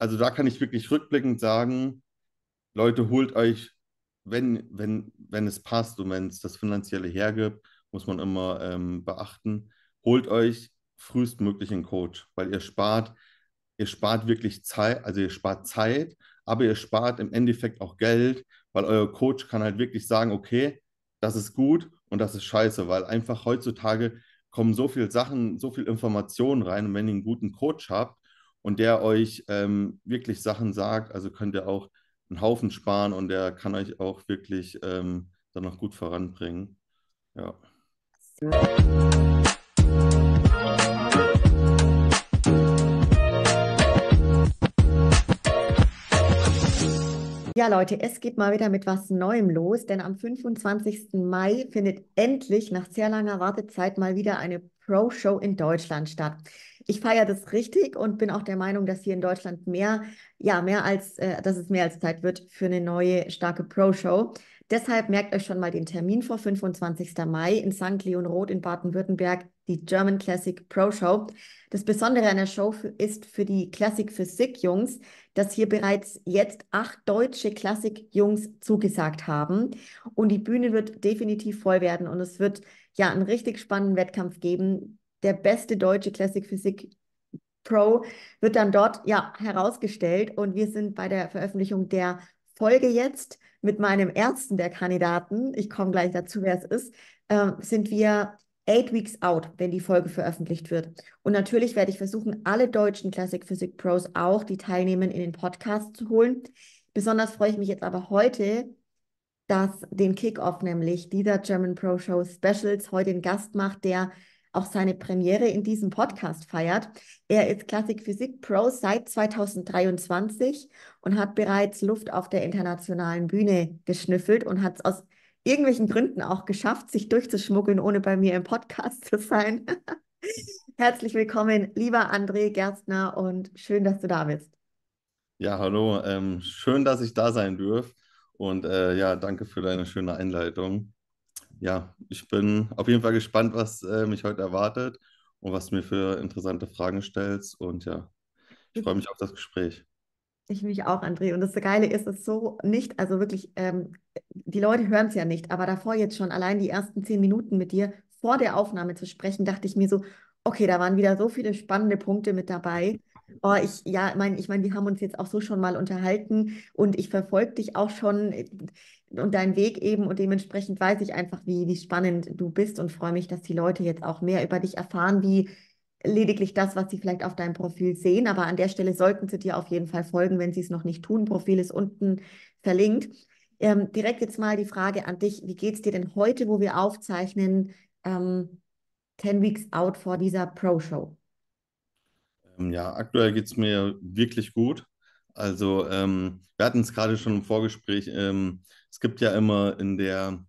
also da kann ich wirklich rückblickend sagen, Leute, holt euch, wenn, wenn, wenn es passt und wenn es das Finanzielle hergibt, muss man immer ähm, beachten, holt euch frühestmöglich einen Coach, weil ihr spart, ihr spart wirklich Zeit, also ihr spart Zeit, aber ihr spart im Endeffekt auch Geld, weil euer Coach kann halt wirklich sagen, okay, das ist gut und das ist scheiße, weil einfach heutzutage kommen so viele Sachen, so viel Informationen rein und wenn ihr einen guten Coach habt, und der euch ähm, wirklich Sachen sagt. Also könnt ihr auch einen Haufen sparen und der kann euch auch wirklich ähm, dann noch gut voranbringen. Ja. Ja, Leute, es geht mal wieder mit was Neuem los, denn am 25. Mai findet endlich nach sehr langer Wartezeit mal wieder eine Pro-Show in Deutschland statt ich feiere das richtig und bin auch der Meinung, dass hier in Deutschland mehr, ja, mehr als, äh, dass es mehr als Zeit wird für eine neue starke Pro-Show. Deshalb merkt euch schon mal den Termin vor 25. Mai in St. Leon Roth in Baden-Württemberg, die German Classic Pro Show. Das Besondere an der Show ist für die Classic Physik Jungs, dass hier bereits jetzt acht deutsche Classic Jungs zugesagt haben. Und die Bühne wird definitiv voll werden und es wird ja einen richtig spannenden Wettkampf geben, der beste deutsche Classic Physik Pro wird dann dort ja herausgestellt und wir sind bei der Veröffentlichung der Folge jetzt mit meinem ersten der Kandidaten, ich komme gleich dazu, wer es ist, äh, sind wir eight weeks out, wenn die Folge veröffentlicht wird. Und natürlich werde ich versuchen, alle deutschen Classic Physik Pros auch, die teilnehmen, in den Podcast zu holen. Besonders freue ich mich jetzt aber heute, dass den Kickoff nämlich dieser German Pro Show Specials heute den Gast macht, der auch seine Premiere in diesem Podcast feiert. Er ist Klassik-Physik-Pro seit 2023 und hat bereits Luft auf der internationalen Bühne geschnüffelt und hat es aus irgendwelchen Gründen auch geschafft, sich durchzuschmuggeln, ohne bei mir im Podcast zu sein. Herzlich willkommen, lieber André Gerstner, und schön, dass du da bist. Ja, hallo, ähm, schön, dass ich da sein dürfe. Und äh, ja, danke für deine schöne Einleitung ja, ich bin auf jeden Fall gespannt, was äh, mich heute erwartet und was du mir für interessante Fragen stellst. Und ja, ich freue mich auf das Gespräch. Ich mich auch, André. Und das Geile ist, es so nicht, also wirklich, ähm, die Leute hören es ja nicht, aber davor jetzt schon allein die ersten zehn Minuten mit dir vor der Aufnahme zu sprechen, dachte ich mir so, okay, da waren wieder so viele spannende Punkte mit dabei oh, ich, ja, mein, ich meine, wir haben uns jetzt auch so schon mal unterhalten und ich verfolge dich auch schon äh, und deinen Weg eben und dementsprechend weiß ich einfach, wie, wie spannend du bist und freue mich, dass die Leute jetzt auch mehr über dich erfahren, wie lediglich das, was sie vielleicht auf deinem Profil sehen. Aber an der Stelle sollten sie dir auf jeden Fall folgen, wenn sie es noch nicht tun. Profil ist unten verlinkt. Ähm, direkt jetzt mal die Frage an dich, wie geht es dir denn heute, wo wir aufzeichnen, ähm, 10 Weeks out vor dieser Pro-Show? Ähm, ja, aktuell geht es mir wirklich gut. Also, ähm, wir hatten es gerade schon im Vorgespräch. Ähm, es gibt ja immer in der,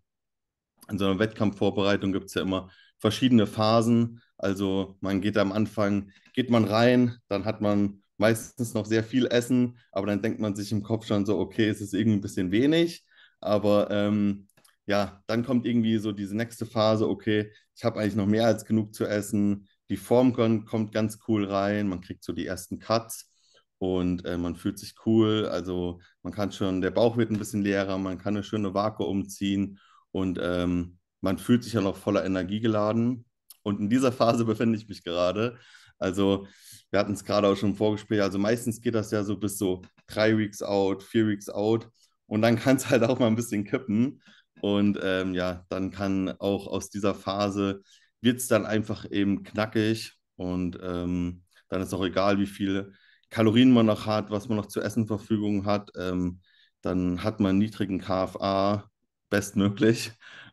in so einer Wettkampfvorbereitung gibt es ja immer verschiedene Phasen. Also, man geht am Anfang, geht man rein, dann hat man meistens noch sehr viel Essen, aber dann denkt man sich im Kopf schon so, okay, es ist irgendwie ein bisschen wenig. Aber ähm, ja, dann kommt irgendwie so diese nächste Phase, okay, ich habe eigentlich noch mehr als genug zu essen, die Form kommt ganz cool rein, man kriegt so die ersten Cuts und äh, man fühlt sich cool. Also man kann schon, der Bauch wird ein bisschen leerer, man kann eine schöne Wake umziehen und ähm, man fühlt sich ja noch voller Energie geladen. Und in dieser Phase befinde ich mich gerade. Also wir hatten es gerade auch schon im Vorgespräch. Also meistens geht das ja so bis so drei Weeks out, vier Weeks out. Und dann kann es halt auch mal ein bisschen kippen. Und ähm, ja, dann kann auch aus dieser Phase wird es dann einfach eben knackig und ähm, dann ist auch egal, wie viele Kalorien man noch hat, was man noch zu essen zur Verfügung hat. Ähm, dann hat man niedrigen KFA bestmöglich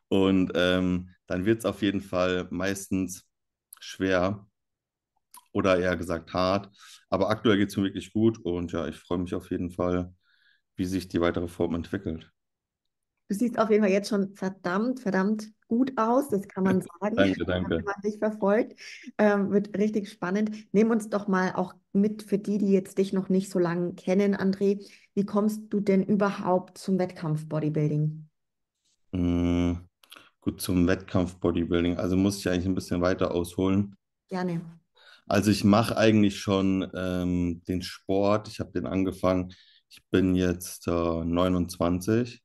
und ähm, dann wird es auf jeden Fall meistens schwer oder eher gesagt hart. Aber aktuell geht es mir wirklich gut und ja, ich freue mich auf jeden Fall, wie sich die weitere Form entwickelt. Du siehst auf jeden Fall jetzt schon verdammt, verdammt gut aus, das kann man sagen. danke, danke. Wenn man dich verfolgt, ähm, wird richtig spannend. Nimm uns doch mal auch mit für die, die jetzt dich noch nicht so lange kennen, André. Wie kommst du denn überhaupt zum Wettkampf-Bodybuilding? Mm, gut, zum Wettkampf-Bodybuilding. Also muss ich eigentlich ein bisschen weiter ausholen. Gerne. Also ich mache eigentlich schon ähm, den Sport. Ich habe den angefangen. Ich bin jetzt äh, 29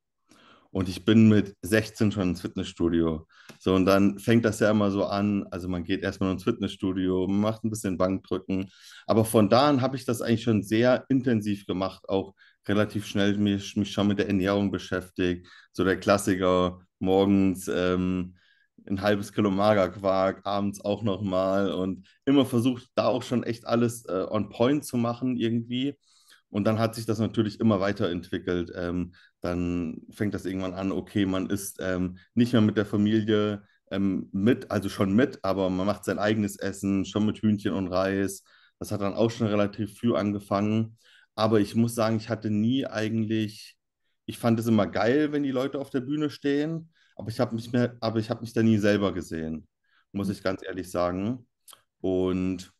und ich bin mit 16 schon ins Fitnessstudio. So, und dann fängt das ja immer so an. Also man geht erstmal ins Fitnessstudio, macht ein bisschen Bankdrücken. Aber von da an habe ich das eigentlich schon sehr intensiv gemacht, auch relativ schnell mich, mich schon mit der Ernährung beschäftigt. So der Klassiker, morgens ähm, ein halbes Kilo Magerquark, abends auch nochmal und immer versucht, da auch schon echt alles äh, on point zu machen irgendwie. Und dann hat sich das natürlich immer weiterentwickelt. Ähm, dann fängt das irgendwann an, okay, man ist ähm, nicht mehr mit der Familie ähm, mit, also schon mit, aber man macht sein eigenes Essen, schon mit Hühnchen und Reis. Das hat dann auch schon relativ früh angefangen. Aber ich muss sagen, ich hatte nie eigentlich, ich fand es immer geil, wenn die Leute auf der Bühne stehen, aber ich habe mich mehr, aber ich habe mich da nie selber gesehen, muss ich ganz ehrlich sagen. Und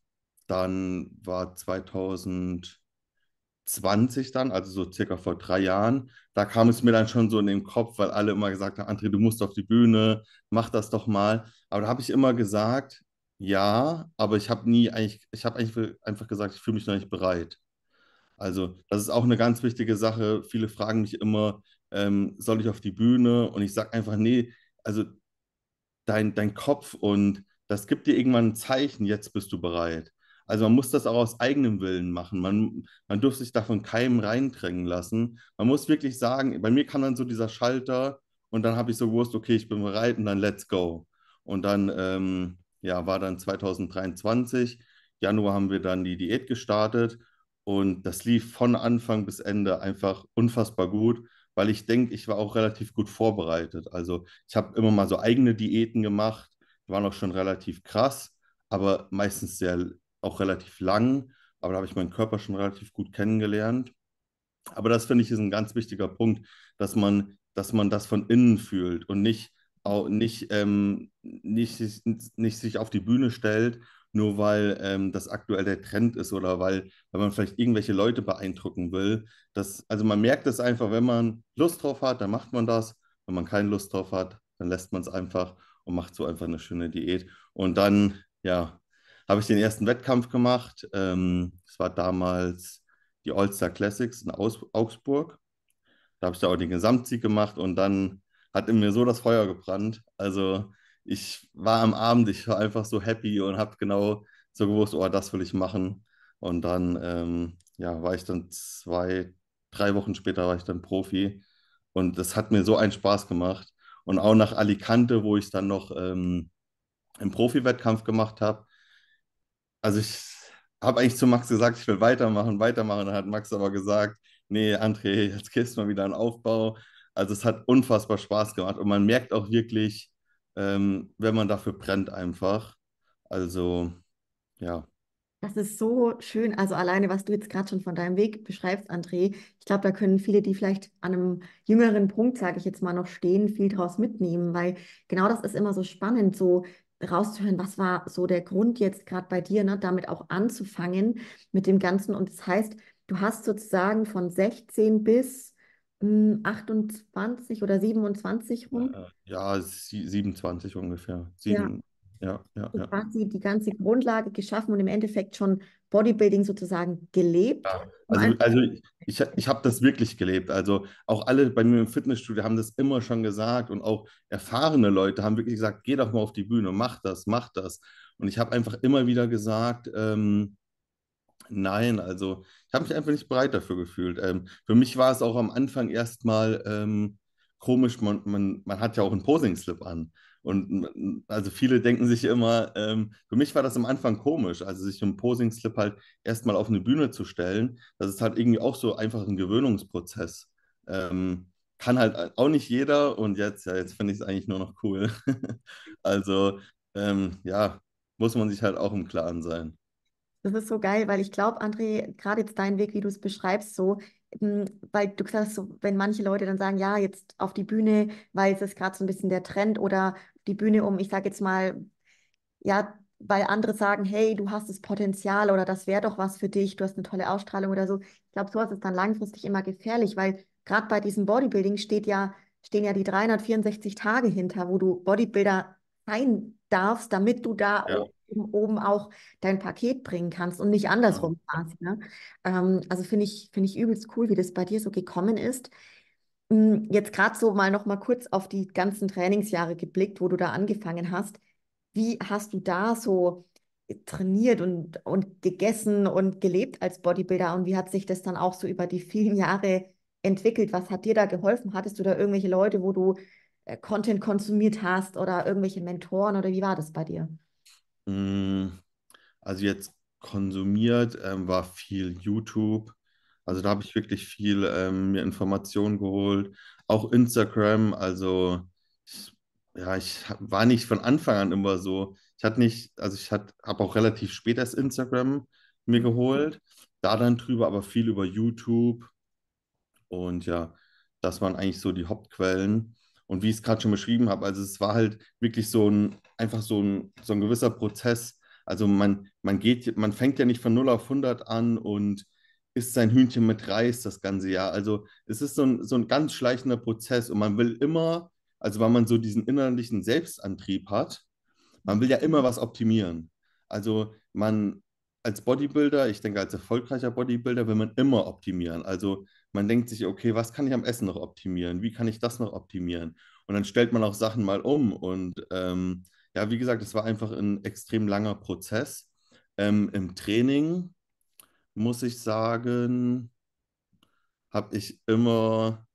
dann war 2000 20 dann, also so circa vor drei Jahren, da kam es mir dann schon so in den Kopf, weil alle immer gesagt haben, André, du musst auf die Bühne, mach das doch mal. Aber da habe ich immer gesagt, ja, aber ich habe nie eigentlich, ich habe eigentlich einfach gesagt, ich fühle mich noch nicht bereit. Also das ist auch eine ganz wichtige Sache. Viele fragen mich immer, ähm, soll ich auf die Bühne? Und ich sage einfach, nee, also dein, dein Kopf und das gibt dir irgendwann ein Zeichen, jetzt bist du bereit. Also man muss das auch aus eigenem Willen machen. Man, man durfte sich davon keinem reindrängen lassen. Man muss wirklich sagen, bei mir kam dann so dieser Schalter und dann habe ich so gewusst, okay, ich bin bereit und dann let's go. Und dann ähm, ja, war dann 2023, Januar haben wir dann die Diät gestartet und das lief von Anfang bis Ende einfach unfassbar gut, weil ich denke, ich war auch relativ gut vorbereitet. Also ich habe immer mal so eigene Diäten gemacht, die waren auch schon relativ krass, aber meistens sehr auch relativ lang, aber da habe ich meinen Körper schon relativ gut kennengelernt. Aber das finde ich ist ein ganz wichtiger Punkt, dass man, dass man das von innen fühlt und nicht, auch nicht, ähm, nicht, nicht sich auf die Bühne stellt, nur weil ähm, das aktuell der Trend ist oder weil, weil man vielleicht irgendwelche Leute beeindrucken will. Das, also man merkt es einfach, wenn man Lust drauf hat, dann macht man das. Wenn man keine Lust drauf hat, dann lässt man es einfach und macht so einfach eine schöne Diät. Und dann, ja, habe ich den ersten Wettkampf gemacht. Ähm, war damals die All-Star Classics in Aus Augsburg. Da habe ich da auch den Gesamtsieg gemacht und dann hat in mir so das Feuer gebrannt. Also ich war am Abend, ich war einfach so happy und habe genau so gewusst, oh, das will ich machen. Und dann ähm, ja, war ich dann zwei, drei Wochen später war ich dann Profi. Und das hat mir so einen Spaß gemacht. Und auch nach Alicante, wo ich dann noch ähm, einen Profi-Wettkampf gemacht habe, also ich habe eigentlich zu Max gesagt, ich will weitermachen, weitermachen. Dann hat Max aber gesagt, nee, André, jetzt gehst du mal wieder einen Aufbau. Also es hat unfassbar Spaß gemacht und man merkt auch wirklich, ähm, wenn man dafür brennt einfach. Also ja. Das ist so schön. Also alleine, was du jetzt gerade schon von deinem Weg beschreibst, André, ich glaube, da können viele, die vielleicht an einem jüngeren Punkt, sage ich jetzt mal, noch stehen, viel draus mitnehmen, weil genau das ist immer so spannend, so rauszuhören, was war so der Grund jetzt gerade bei dir, ne, damit auch anzufangen mit dem Ganzen. Und das heißt, du hast sozusagen von 16 bis mh, hm, 28 oder 27 rum. Äh, ja, 27 ungefähr. 7, ja. Ja, ja, ja. die ganze Grundlage geschaffen und im Endeffekt schon Bodybuilding sozusagen gelebt? Ja, also, also ich, ich habe das wirklich gelebt. Also auch alle bei mir im Fitnessstudio haben das immer schon gesagt und auch erfahrene Leute haben wirklich gesagt, geh doch mal auf die Bühne, mach das, mach das. Und ich habe einfach immer wieder gesagt, ähm, nein, also ich habe mich einfach nicht bereit dafür gefühlt. Ähm, für mich war es auch am Anfang erstmal ähm, komisch, man, man, man hat ja auch einen Posing-Slip an. Und also viele denken sich immer, ähm, für mich war das am Anfang komisch, also sich so einen Posing-Slip halt erstmal auf eine Bühne zu stellen. Das ist halt irgendwie auch so einfach ein Gewöhnungsprozess. Ähm, kann halt auch nicht jeder und jetzt, ja, jetzt finde ich es eigentlich nur noch cool. also ähm, ja, muss man sich halt auch im Klaren sein. Das ist so geil, weil ich glaube, André, gerade jetzt dein Weg, wie du es beschreibst, so, hm, weil du sagst, so, wenn manche Leute dann sagen, ja, jetzt auf die Bühne, weil es ist gerade so ein bisschen der Trend oder die Bühne um, ich sage jetzt mal, ja, weil andere sagen, hey, du hast das Potenzial oder das wäre doch was für dich, du hast eine tolle Ausstrahlung oder so. Ich glaube, sowas ist dann langfristig immer gefährlich, weil gerade bei diesem Bodybuilding steht ja, stehen ja die 364 Tage hinter, wo du Bodybuilder sein darfst, damit du da ja. oben, oben, auch dein Paket bringen kannst und nicht andersrum quasi. Ne? Ähm, also finde ich, find ich übelst cool, wie das bei dir so gekommen ist. Hm, jetzt gerade so mal noch mal kurz auf die ganzen Trainingsjahre geblickt, wo du da angefangen hast. Wie hast du da so äh, trainiert und, und gegessen und gelebt als Bodybuilder und wie hat sich das dann auch so über die vielen Jahre entwickelt? Was hat dir da geholfen? Hattest du da irgendwelche Leute, wo du äh, Content konsumiert hast oder irgendwelche Mentoren oder wie war das bei dir? Hm, also jetzt konsumiert ähm, war viel YouTube, also da habe ich wirklich viel ähm, mir Informationen geholt. Auch Instagram, also ich, ja, ich war nicht von Anfang an immer so. Ich hatte nicht, also ich habe auch relativ spät erst Instagram mir geholt. Da dann drüber, aber viel über YouTube. Und ja, das waren eigentlich so die Hauptquellen. Und wie ich es gerade schon beschrieben habe, also es war halt wirklich so ein, einfach so ein, so ein gewisser Prozess. Also man, man geht, man fängt ja nicht von 0 auf 100 an und ist sein Hühnchen mit Reis das ganze Jahr. Also es ist so ein, so ein ganz schleichender Prozess und man will immer, also weil man so diesen innerlichen Selbstantrieb hat, man will ja immer was optimieren. Also man als Bodybuilder, ich denke als erfolgreicher Bodybuilder, will man immer optimieren. Also man denkt sich, okay, was kann ich am Essen noch optimieren? Wie kann ich das noch optimieren? Und dann stellt man auch Sachen mal um. Und ähm, ja, wie gesagt, es war einfach ein extrem langer Prozess. Ähm, Im Training muss ich sagen, habe ich immer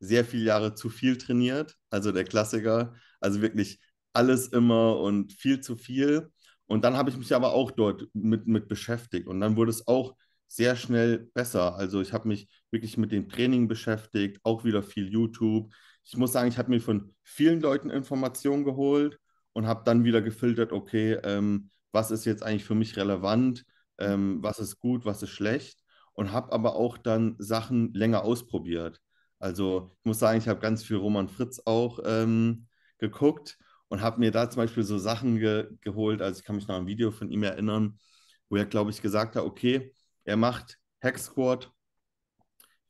sehr viele Jahre zu viel trainiert. Also der Klassiker. Also wirklich alles immer und viel zu viel. Und dann habe ich mich aber auch dort mit, mit beschäftigt. Und dann wurde es auch sehr schnell besser. Also ich habe mich wirklich mit dem Training beschäftigt, auch wieder viel YouTube. Ich muss sagen, ich habe mir von vielen Leuten Informationen geholt und habe dann wieder gefiltert, okay, ähm, was ist jetzt eigentlich für mich relevant? ähm, was ist gut, was ist schlecht und habe aber auch dann Sachen länger ausprobiert. Also ich muss sagen, ich habe ganz viel Roman Fritz auch ähm, geguckt und habe mir da zum Beispiel so Sachen ge geholt. Also ich kann mich noch an ein Video von ihm erinnern, wo er, glaube ich, gesagt hat, okay, er macht Hack Squad,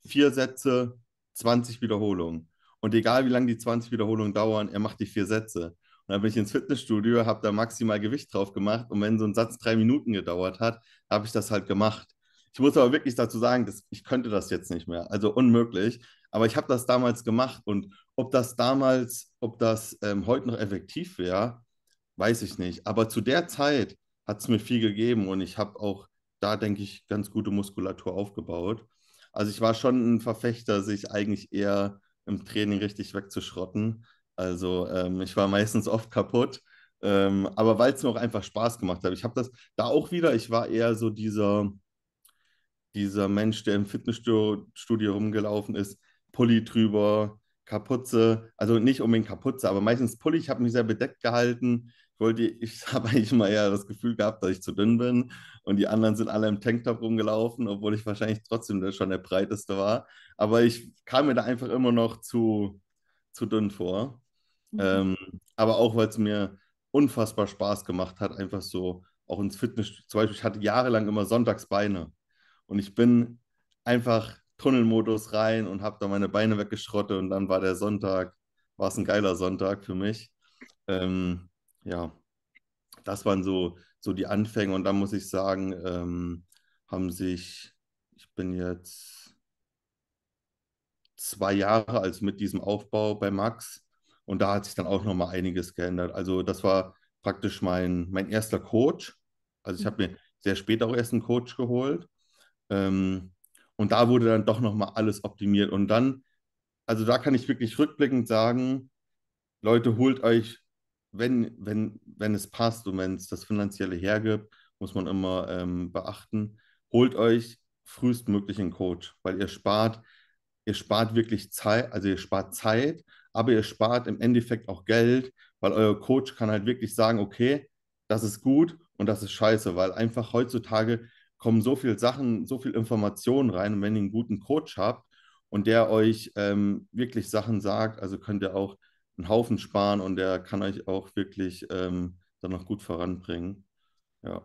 vier Sätze, 20 Wiederholungen. Und egal wie lange die 20 Wiederholungen dauern, er macht die vier Sätze dann bin ich ins Fitnessstudio, habe da maximal Gewicht drauf gemacht und wenn so ein Satz drei Minuten gedauert hat, habe ich das halt gemacht. Ich muss aber wirklich dazu sagen, dass ich könnte das jetzt nicht mehr, also unmöglich. Aber ich habe das damals gemacht und ob das damals, ob das ähm, heute noch effektiv wäre, weiß ich nicht. Aber zu der Zeit hat es mir viel gegeben und ich habe auch da, denke ich, ganz gute Muskulatur aufgebaut. Also ich war schon ein Verfechter, sich eigentlich eher im Training richtig wegzuschrotten. Also ähm, ich war meistens oft kaputt, ähm, aber weil es mir auch einfach Spaß gemacht hat. Ich habe das da auch wieder, ich war eher so dieser, dieser Mensch, der im Fitnessstudio rumgelaufen ist, Pulli drüber, Kapuze, also nicht unbedingt Kapuze, aber meistens Pulli. Ich habe mich sehr bedeckt gehalten. Ich wollte, ich habe eigentlich mal eher das Gefühl gehabt, dass ich zu dünn bin und die anderen sind alle im Tanktop rumgelaufen, obwohl ich wahrscheinlich trotzdem schon der breiteste war. Aber ich kam mir da einfach immer noch zu, zu dünn vor. Mhm. Ähm, aber auch, weil es mir unfassbar Spaß gemacht hat, einfach so auch ins Fitness. Zum Beispiel, ich hatte jahrelang immer Sonntagsbeine und ich bin einfach Tunnelmodus rein und habe da meine Beine weggeschrottet und dann war der Sonntag, war es ein geiler Sonntag für mich. Ähm, ja, das waren so, so die Anfänge und dann muss ich sagen, ähm, haben sich, ich bin jetzt zwei Jahre als mit diesem Aufbau bei Max. Und da hat sich dann auch nochmal einiges geändert. Also das war praktisch mein, mein erster Coach. Also ich habe mir sehr spät auch erst einen Coach geholt. Ähm, und da wurde dann doch nochmal alles optimiert. Und dann, also da kann ich wirklich rückblickend sagen, Leute, holt euch, wenn, wenn, wenn es passt und wenn es das Finanzielle hergibt, muss man immer ähm, beachten, holt euch frühestmöglich einen Coach, weil ihr spart ihr spart wirklich Zeit, also ihr spart Zeit, aber ihr spart im Endeffekt auch Geld, weil euer Coach kann halt wirklich sagen, okay, das ist gut und das ist scheiße, weil einfach heutzutage kommen so viele Sachen, so viel Informationen rein und wenn ihr einen guten Coach habt und der euch ähm, wirklich Sachen sagt, also könnt ihr auch einen Haufen sparen und der kann euch auch wirklich ähm, dann noch gut voranbringen. Ja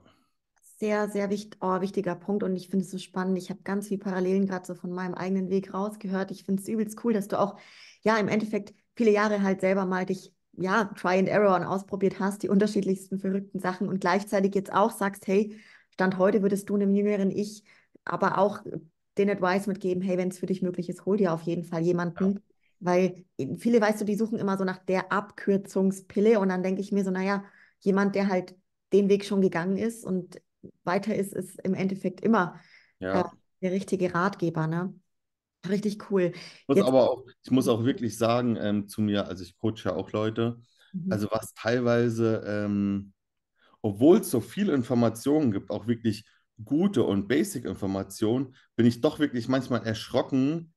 sehr, sehr wichtig, oh, wichtiger Punkt und ich finde es so spannend. Ich habe ganz viele Parallelen gerade so von meinem eigenen Weg rausgehört. Ich finde es übelst cool, dass du auch, ja, im Endeffekt viele Jahre halt selber mal dich, ja, Try and Error und ausprobiert hast, die unterschiedlichsten verrückten Sachen und gleichzeitig jetzt auch sagst, hey, Stand heute würdest du einem jüngeren Ich aber auch den Advice mitgeben, hey, wenn es für dich möglich ist, hol dir auf jeden Fall jemanden. Ja. Weil viele, weißt du, die suchen immer so nach der Abkürzungspille und dann denke ich mir so, naja, jemand, der halt den Weg schon gegangen ist und weiter ist, ist im Endeffekt immer ja. äh, der richtige Ratgeber. Ne? Richtig cool. Ich muss, Jetzt, aber auch, ich muss auch wirklich sagen ähm, zu mir, also ich coache ja auch Leute, mhm. also was teilweise, ähm, obwohl es so viel Informationen gibt, auch wirklich gute und basic Informationen, bin ich doch wirklich manchmal erschrocken,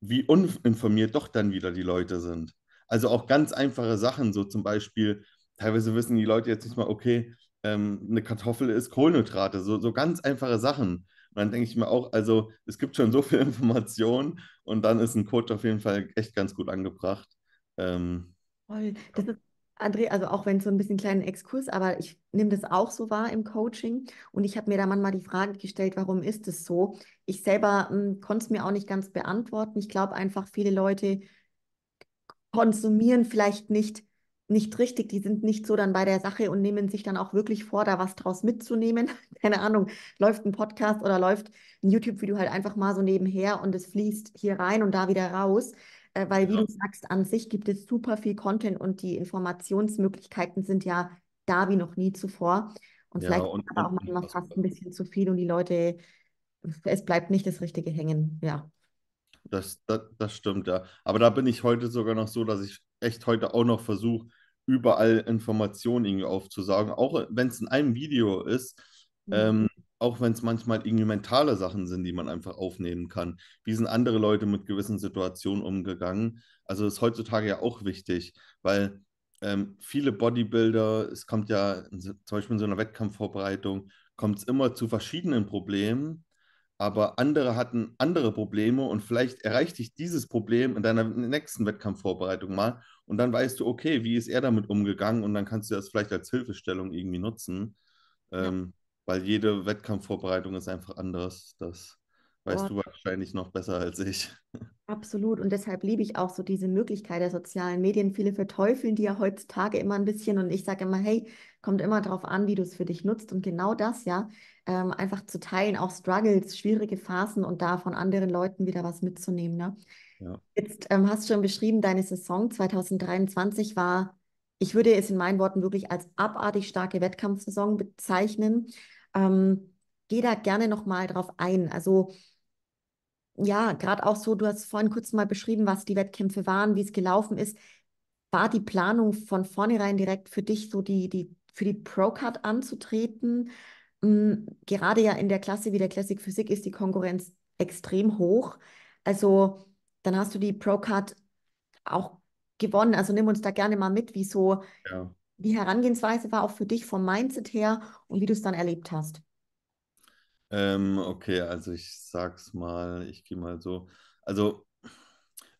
wie uninformiert doch dann wieder die Leute sind. Also auch ganz einfache Sachen, so zum Beispiel, teilweise wissen die Leute jetzt nicht mal, okay, ähm, eine Kartoffel ist Kohlenhydrate, so, so ganz einfache Sachen. Und dann denke ich mir auch, also es gibt schon so viel Information und dann ist ein Coach auf jeden Fall echt ganz gut angebracht. Ähm, das ist André, also auch wenn es so ein bisschen kleinen Exkurs, aber ich nehme das auch so wahr im Coaching und ich habe mir da manchmal die Frage gestellt, warum ist es so? Ich selber hm, konnte es mir auch nicht ganz beantworten. Ich glaube einfach, viele Leute konsumieren vielleicht nicht nicht richtig, die sind nicht so dann bei der Sache und nehmen sich dann auch wirklich vor, da was draus mitzunehmen. Keine Ahnung, läuft ein Podcast oder läuft ein YouTube-Video halt einfach mal so nebenher und es fließt hier rein und da wieder raus. Äh, weil, wie du sagst, an sich gibt es super viel Content und die Informationsmöglichkeiten sind ja da wie noch nie zuvor. Und ja, vielleicht und, aber auch manchmal fast ein bisschen zu viel und die Leute, es bleibt nicht das Richtige hängen, ja. Das, das, das stimmt, ja. Aber da bin ich heute sogar noch so, dass ich echt heute auch noch versuche, überall Informationen irgendwie aufzusagen, auch wenn es in einem Video ist, mhm. ähm, auch wenn es manchmal irgendwie mentale Sachen sind, die man einfach aufnehmen kann. Wie sind andere Leute mit gewissen Situationen umgegangen? Also ist heutzutage ja auch wichtig, weil ähm, viele Bodybuilder, es kommt ja zum Beispiel in so einer Wettkampfvorbereitung, kommt es immer zu verschiedenen Problemen, aber andere hatten andere Probleme und vielleicht erreicht dich dieses Problem in deiner nächsten Wettkampfvorbereitung mal und dann weißt du, okay, wie ist er damit umgegangen? Und dann kannst du das vielleicht als Hilfestellung irgendwie nutzen. Ähm, weil jede Wettkampfvorbereitung ist einfach anders. Das weißt oh. du wahrscheinlich noch besser als ich. Absolut. Und deshalb liebe ich auch so diese Möglichkeit der sozialen Medien. Viele verteufeln die ja heutzutage immer ein bisschen. Und ich sage immer, hey, kommt immer darauf an, wie du es für dich nutzt. Und genau das, ja, ähm, einfach zu teilen, auch Struggles, schwierige Phasen und da von anderen Leuten wieder was mitzunehmen. Ne? Ja. Jetzt ähm, hast du schon beschrieben, deine Saison 2023 war, ich würde es in meinen Worten wirklich als abartig starke Wettkampfsaison bezeichnen. Ähm, geh da gerne nochmal drauf ein. Also ja, gerade auch so, du hast vorhin kurz mal beschrieben, was die Wettkämpfe waren, wie es gelaufen ist. War die Planung von vornherein direkt für dich so die, die für die Pro-Card anzutreten? Hm, gerade ja in der Klasse wie der Classic Physik ist die Konkurrenz extrem hoch. Also dann hast du die Pro-Card auch gewonnen. Also nimm uns da gerne mal mit, wie so ja. die Herangehensweise war auch für dich vom Mindset her und wie du es dann erlebt hast. Ähm, okay, also ich sag's mal, ich gehe mal so. Also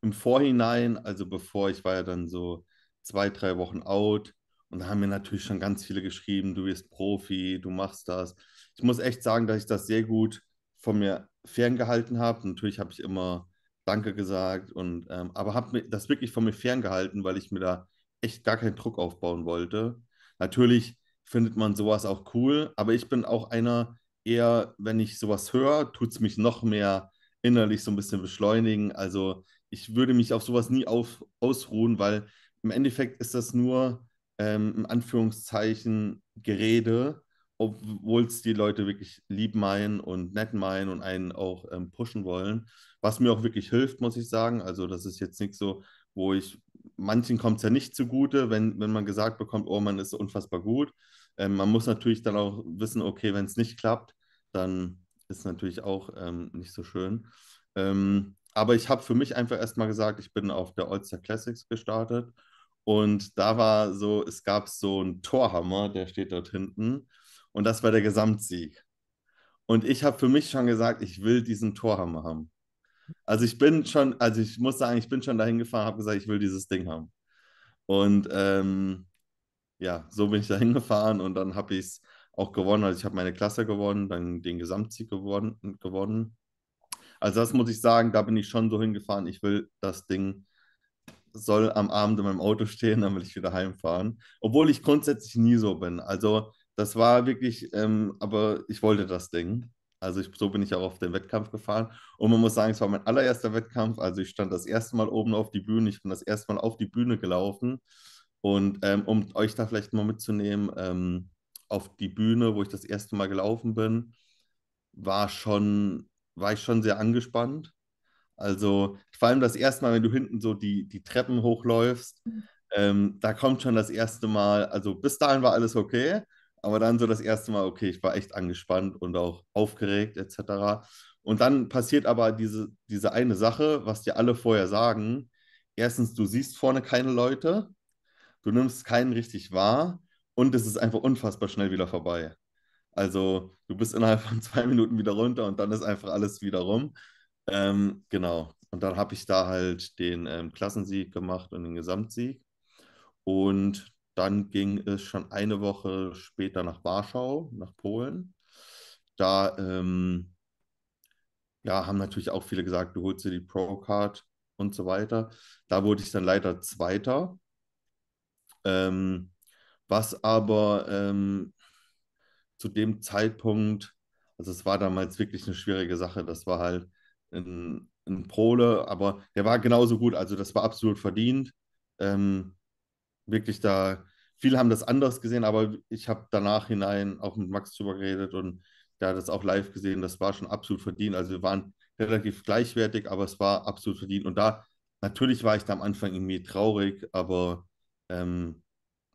im Vorhinein, also bevor ich war ja dann so zwei, drei Wochen out und da haben mir natürlich schon ganz viele geschrieben, du wirst Profi, du machst das. Ich muss echt sagen, dass ich das sehr gut von mir ferngehalten habe. Natürlich habe ich immer Danke gesagt und ähm, aber habe das wirklich von mir ferngehalten, weil ich mir da echt gar keinen Druck aufbauen wollte. Natürlich findet man sowas auch cool, aber ich bin auch einer, eher, wenn ich sowas höre, tut es mich noch mehr innerlich so ein bisschen beschleunigen. Also ich würde mich auf sowas nie auf, ausruhen, weil im Endeffekt ist das nur ähm, in Anführungszeichen Gerede, obwohl es die Leute wirklich lieb meinen und nett meinen und einen auch ähm, pushen wollen. Was mir auch wirklich hilft, muss ich sagen. Also, das ist jetzt nicht so, wo ich, manchen kommt es ja nicht zugute, wenn, wenn man gesagt bekommt, oh, man ist unfassbar gut. Ähm, man muss natürlich dann auch wissen, okay, wenn es nicht klappt, dann ist natürlich auch ähm, nicht so schön. Ähm, aber ich habe für mich einfach erstmal gesagt, ich bin auf der All-Star Classics gestartet. Und da war so, es gab so einen Torhammer, der steht dort hinten. Und das war der Gesamtsieg. Und ich habe für mich schon gesagt, ich will diesen Torhammer haben. Also ich bin schon, also ich muss sagen, ich bin schon dahin gefahren, habe gesagt, ich will dieses Ding haben. Und ähm, ja, so bin ich dahin gefahren und dann habe ich es auch gewonnen. Also ich habe meine Klasse gewonnen, dann den Gesamtsieg gewonnen, gewonnen. Also das muss ich sagen, da bin ich schon so hingefahren, ich will das Ding soll am Abend in meinem Auto stehen, dann will ich wieder heimfahren. Obwohl ich grundsätzlich nie so bin. Also das war wirklich, ähm, aber ich wollte das Ding. Also ich, so bin ich auch auf den Wettkampf gefahren. Und man muss sagen, es war mein allererster Wettkampf. Also ich stand das erste Mal oben auf die Bühne. Ich bin das erste Mal auf die Bühne gelaufen. Und ähm, um euch da vielleicht mal mitzunehmen, ähm, auf die Bühne, wo ich das erste Mal gelaufen bin, war schon, war ich schon sehr angespannt. Also vor allem das erste Mal, wenn du hinten so die, die Treppen hochläufst, mhm. ähm, da kommt schon das erste Mal, also bis dahin war alles okay, aber dann so das erste Mal, okay, ich war echt angespannt und auch aufgeregt etc. Und dann passiert aber diese, diese eine Sache, was dir alle vorher sagen. Erstens, du siehst vorne keine Leute, du nimmst keinen richtig wahr und es ist einfach unfassbar schnell wieder vorbei. Also du bist innerhalb von zwei Minuten wieder runter und dann ist einfach alles wieder rum. Ähm, genau. Und dann habe ich da halt den ähm, Klassensieg gemacht und den Gesamtsieg. Und dann ging es schon eine Woche später nach Warschau, nach Polen. Da ähm, ja, haben natürlich auch viele gesagt, du holst dir die Pro-Card und so weiter. Da wurde ich dann leider Zweiter. Ähm, was aber ähm, zu dem Zeitpunkt, also es war damals wirklich eine schwierige Sache, das war halt ein, ein Pole, aber der war genauso gut, also das war absolut verdient. Ähm, wirklich da viele haben das anders gesehen, aber ich habe danach hinein auch mit Max drüber geredet und der hat das auch live gesehen. Das war schon absolut verdient. Also wir waren relativ gleichwertig, aber es war absolut verdient. Und da, natürlich war ich da am Anfang irgendwie traurig, aber ähm,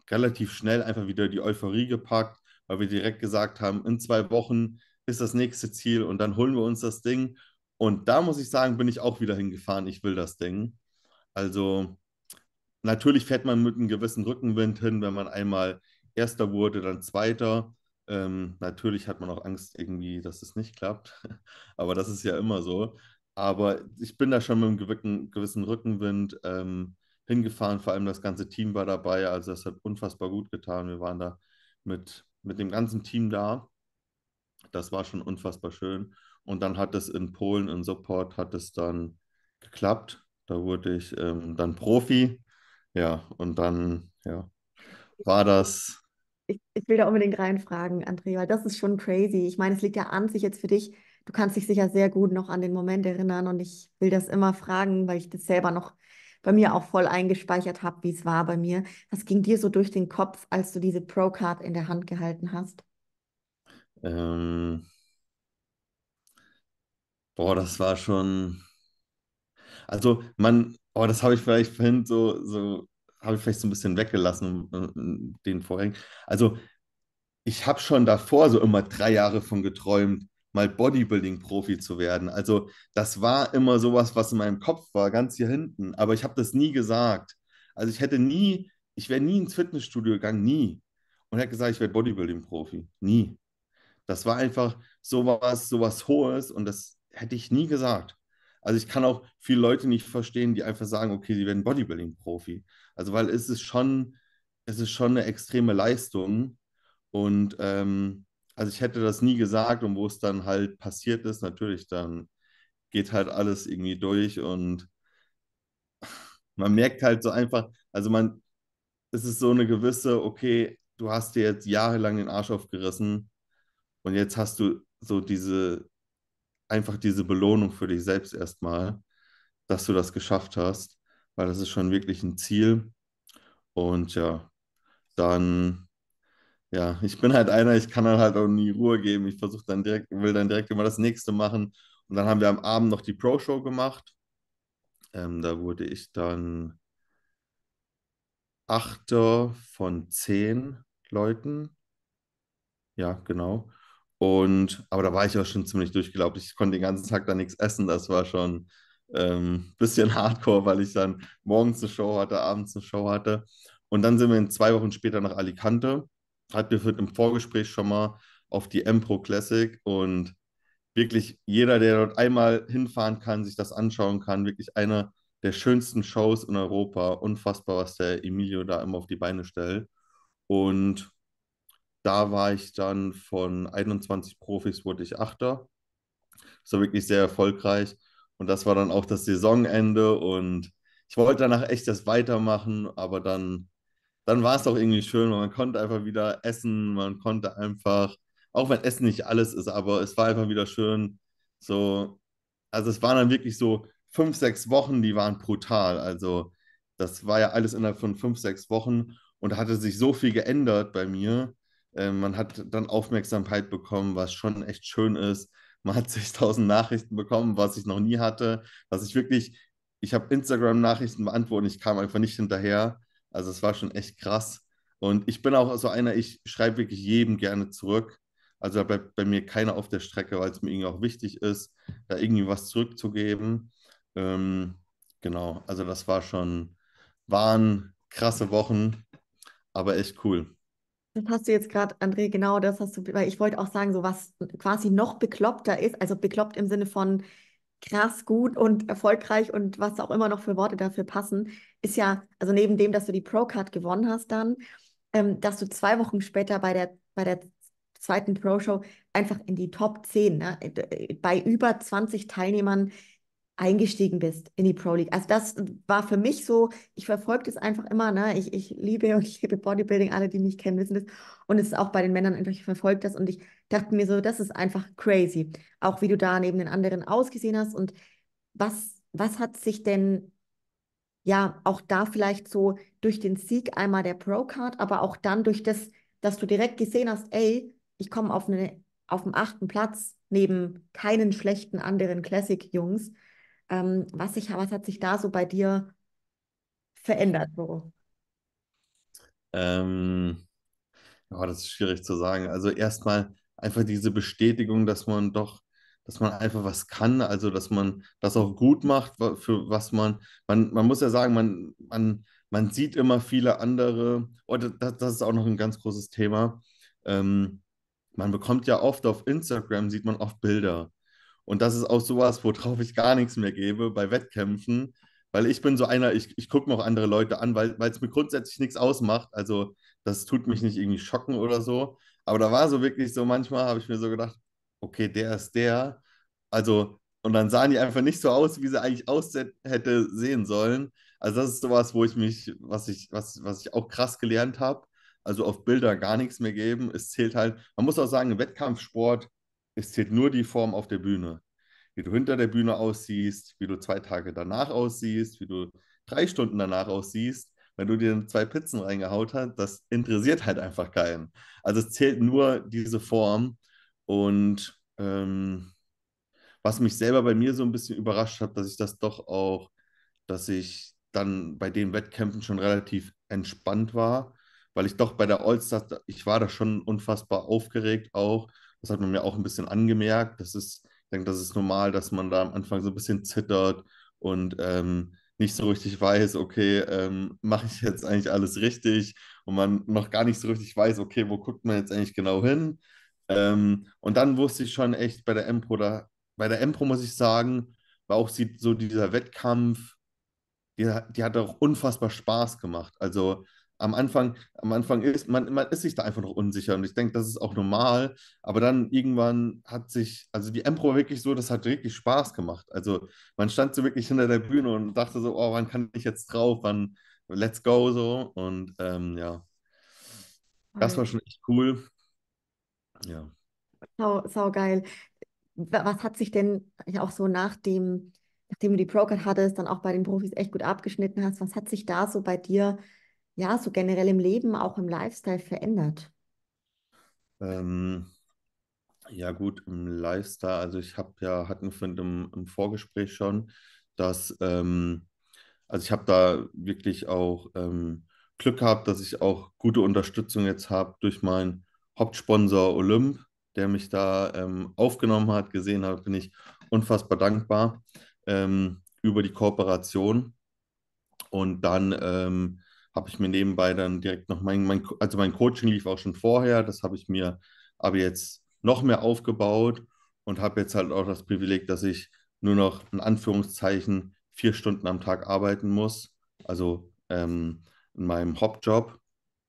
relativ schnell einfach wieder die Euphorie gepackt, weil wir direkt gesagt haben, in zwei Wochen ist das nächste Ziel und dann holen wir uns das Ding. Und da muss ich sagen, bin ich auch wieder hingefahren, ich will das Ding. Also natürlich fährt man mit einem gewissen Rückenwind hin, wenn man einmal Erster wurde, dann Zweiter. Ähm, natürlich hat man auch Angst irgendwie, dass es nicht klappt. Aber das ist ja immer so. Aber ich bin da schon mit einem gewissen, Rückenwind ähm, hingefahren. Vor allem das ganze Team war dabei. Also das hat unfassbar gut getan. Wir waren da mit, mit dem ganzen Team da. Das war schon unfassbar schön. Und dann hat es in Polen, in Support, hat es dann geklappt. Da wurde ich ähm, dann Profi ja, und dann, ja, war das. Ich, ich will da unbedingt reinfragen, Andrea, weil das ist schon crazy. Ich meine, es liegt ja an sich jetzt für dich. Du kannst dich sicher sehr gut noch an den Moment erinnern und ich will das immer fragen, weil ich das selber noch bei mir auch voll eingespeichert habe, wie es war bei mir. Was ging dir so durch den Kopf, als du diese Pro-Card in der Hand gehalten hast? Ähm, boah, das war schon. Also man, aber oh, das habe ich vielleicht vorhin so, so habe ich vielleicht so ein bisschen weggelassen, äh, den Vorhang. Also ich habe schon davor so immer drei Jahre von geträumt, mal Bodybuilding-Profi zu werden. Also das war immer sowas, was in meinem Kopf war, ganz hier hinten. Aber ich habe das nie gesagt. Also ich hätte nie, ich wäre nie ins Fitnessstudio gegangen, nie. Und hätte gesagt, ich werde Bodybuilding-Profi. Nie. Das war einfach sowas, sowas Hohes und das hätte ich nie gesagt. Also ich kann auch viele Leute nicht verstehen, die einfach sagen, okay, sie werden Bodybuilding-Profi. Also weil es ist schon, es ist schon eine extreme Leistung. Und ähm, also ich hätte das nie gesagt und wo es dann halt passiert ist, natürlich, dann geht halt alles irgendwie durch und man merkt halt so einfach, also man, es ist so eine gewisse, okay, du hast dir jetzt jahrelang den Arsch aufgerissen und jetzt hast du so diese, einfach diese Belohnung für dich selbst erstmal, dass du das geschafft hast, weil das ist schon wirklich ein Ziel. Und ja, dann, ja, ich bin halt einer, ich kann dann halt auch nie Ruhe geben. Ich versuche dann direkt, will dann direkt immer das nächste machen. Und dann haben wir am Abend noch die Pro-Show gemacht. Ähm, da wurde ich dann Achter von zehn Leuten. Ja, genau. Und, aber da war ich auch schon ziemlich durchgelaubt. Ich konnte den ganzen Tag da nichts essen. Das war schon ein ähm, bisschen hardcore, weil ich dann morgens eine Show hatte, abends eine Show hatte. Und dann sind wir zwei Wochen später nach Alicante. Hat wir im Vorgespräch schon mal auf die Empro Classic und wirklich jeder, der dort einmal hinfahren kann, sich das anschauen kann, wirklich eine der schönsten Shows in Europa. Unfassbar, was der Emilio da immer auf die Beine stellt. Und da war ich dann von 21 Profis, wurde ich Achter. Das war wirklich sehr erfolgreich. Und das war dann auch das Saisonende. Und ich wollte danach echt das weitermachen, aber dann, dann war es auch irgendwie schön, weil man konnte einfach wieder essen, man konnte einfach, auch wenn Essen nicht alles ist, aber es war einfach wieder schön. So, also es waren dann wirklich so fünf, sechs Wochen, die waren brutal. Also das war ja alles innerhalb von fünf, sechs Wochen und da hatte sich so viel geändert bei mir äh, man hat dann Aufmerksamkeit bekommen, was schon echt schön ist. Man hat 6000 Nachrichten bekommen, was ich noch nie hatte, was ich wirklich, ich habe Instagram-Nachrichten beantwortet, ich kam einfach nicht hinterher. Also es war schon echt krass. Und ich bin auch so einer, ich schreibe wirklich jedem gerne zurück. Also da bleibt bei mir keiner auf der Strecke, weil es mir irgendwie auch wichtig ist, da irgendwie was zurückzugeben. Ähm, genau, also das war schon, waren krasse Wochen, aber echt cool. Das hast du jetzt gerade, André, genau das hast du, weil ich wollte auch sagen, so was quasi noch bekloppter ist, also bekloppt im Sinne von krass gut und erfolgreich und was auch immer noch für Worte dafür passen, ist ja, also neben dem, dass du die Pro-Card gewonnen hast dann, ähm, dass du zwei Wochen später bei der, bei der zweiten Pro-Show einfach in die Top 10, ne, äh, bei über 20 Teilnehmern eingestiegen bist in die Pro League. Also das war für mich so, ich verfolge das einfach immer, ne? Ich, ich liebe und ich liebe Bodybuilding, alle, die mich kennen, wissen das. Und es ist auch bei den Männern einfach, ich verfolge das und ich dachte mir so, das ist einfach crazy. Auch wie du da neben den anderen ausgesehen hast und was, was hat sich denn ja auch da vielleicht so durch den Sieg einmal der Pro-Card, aber auch dann durch das, dass du direkt gesehen hast, ey, ich komme auf eine auf dem achten Platz neben keinen schlechten anderen Classic-Jungs ähm, was, ich, was hat sich da so bei dir verändert? So? Ähm, oh, das ist schwierig zu sagen. Also erstmal einfach diese Bestätigung, dass man doch, dass man einfach was kann, also dass man das auch gut macht, für was man, man, man muss ja sagen, man, man, man sieht immer viele andere, und oh, das, das ist auch noch ein ganz großes Thema. Ähm, man bekommt ja oft auf Instagram, sieht man oft Bilder und das ist auch sowas, worauf ich gar nichts mehr gebe bei Wettkämpfen, weil ich bin so einer, ich, ich gucke mir auch andere Leute an, weil es mir grundsätzlich nichts ausmacht. Also das tut mich nicht irgendwie schocken oder so. Aber da war so wirklich so, manchmal habe ich mir so gedacht, okay, der ist der. Also, und dann sahen die einfach nicht so aus, wie sie eigentlich aus hätte sehen sollen. Also, das ist sowas, wo ich mich, was ich, was, was ich auch krass gelernt habe. Also auf Bilder gar nichts mehr geben. Es zählt halt, man muss auch sagen, im Wettkampfsport es zählt nur die Form auf der Bühne. Wie du hinter der Bühne aussiehst, wie du zwei Tage danach aussiehst, wie du drei Stunden danach aussiehst. Wenn du dir zwei Pizzen reingehaut hast, das interessiert halt einfach keinen. Also es zählt nur diese Form. Und ähm, was mich selber bei mir so ein bisschen überrascht hat, dass ich das doch auch, dass ich dann bei den Wettkämpfen schon relativ entspannt war, weil ich doch bei der All-Star, ich war da schon unfassbar aufgeregt auch das hat man mir auch ein bisschen angemerkt. Das ist, ich denke, das ist normal, dass man da am Anfang so ein bisschen zittert und ähm, nicht so richtig weiß, okay, ähm, mache ich jetzt eigentlich alles richtig? Und man noch gar nicht so richtig weiß, okay, wo guckt man jetzt eigentlich genau hin? Ähm, und dann wusste ich schon echt bei der Empro, da, bei der Empro muss ich sagen, war auch so dieser Wettkampf, die, die hat auch unfassbar Spaß gemacht. Also am Anfang, am Anfang ist, man, man ist sich da einfach noch unsicher und ich denke, das ist auch normal. Aber dann irgendwann hat sich, also die Empro wirklich so, das hat wirklich Spaß gemacht. Also man stand so wirklich hinter der Bühne und dachte so, oh, wann kann ich jetzt drauf? Wann, let's go so. Und ähm, ja, das war schon echt cool. Ja. Sau, sau geil. Was hat sich denn auch so nach dem, nachdem du die Broker hattest, dann auch bei den Profis echt gut abgeschnitten hast, was hat sich da so bei dir ja, so generell im Leben, auch im Lifestyle verändert? Ähm, ja, gut, im Lifestyle, also ich habe ja, hatten wir im, im Vorgespräch schon, dass, ähm, also ich habe da wirklich auch ähm, Glück gehabt, dass ich auch gute Unterstützung jetzt habe durch meinen Hauptsponsor Olymp, der mich da ähm, aufgenommen hat, gesehen hat, bin ich unfassbar dankbar ähm, über die Kooperation. Und dann ähm, habe ich mir nebenbei dann direkt noch mein, mein, also mein Coaching lief auch schon vorher, das habe ich mir aber jetzt noch mehr aufgebaut und habe jetzt halt auch das Privileg, dass ich nur noch in Anführungszeichen vier Stunden am Tag arbeiten muss, also ähm, in meinem Hauptjob.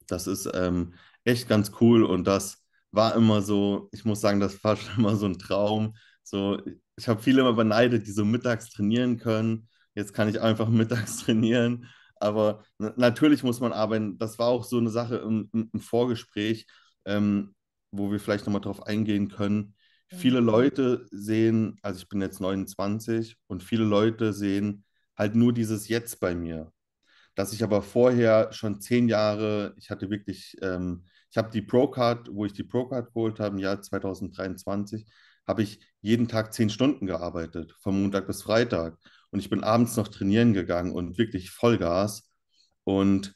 Das ist ähm, echt ganz cool und das war immer so, ich muss sagen, das war schon immer so ein Traum. So, ich habe viele immer beneidet, die so mittags trainieren können. Jetzt kann ich einfach mittags trainieren aber natürlich muss man arbeiten. Das war auch so eine Sache im, im Vorgespräch, ähm, wo wir vielleicht nochmal drauf eingehen können. Viele Leute sehen, also ich bin jetzt 29 und viele Leute sehen halt nur dieses Jetzt bei mir. Dass ich aber vorher schon zehn Jahre, ich hatte wirklich, ähm, ich habe die Procard, wo ich die Procard geholt habe im Jahr 2023, habe ich jeden Tag zehn Stunden gearbeitet, von Montag bis Freitag und ich bin abends noch trainieren gegangen und wirklich Vollgas. Und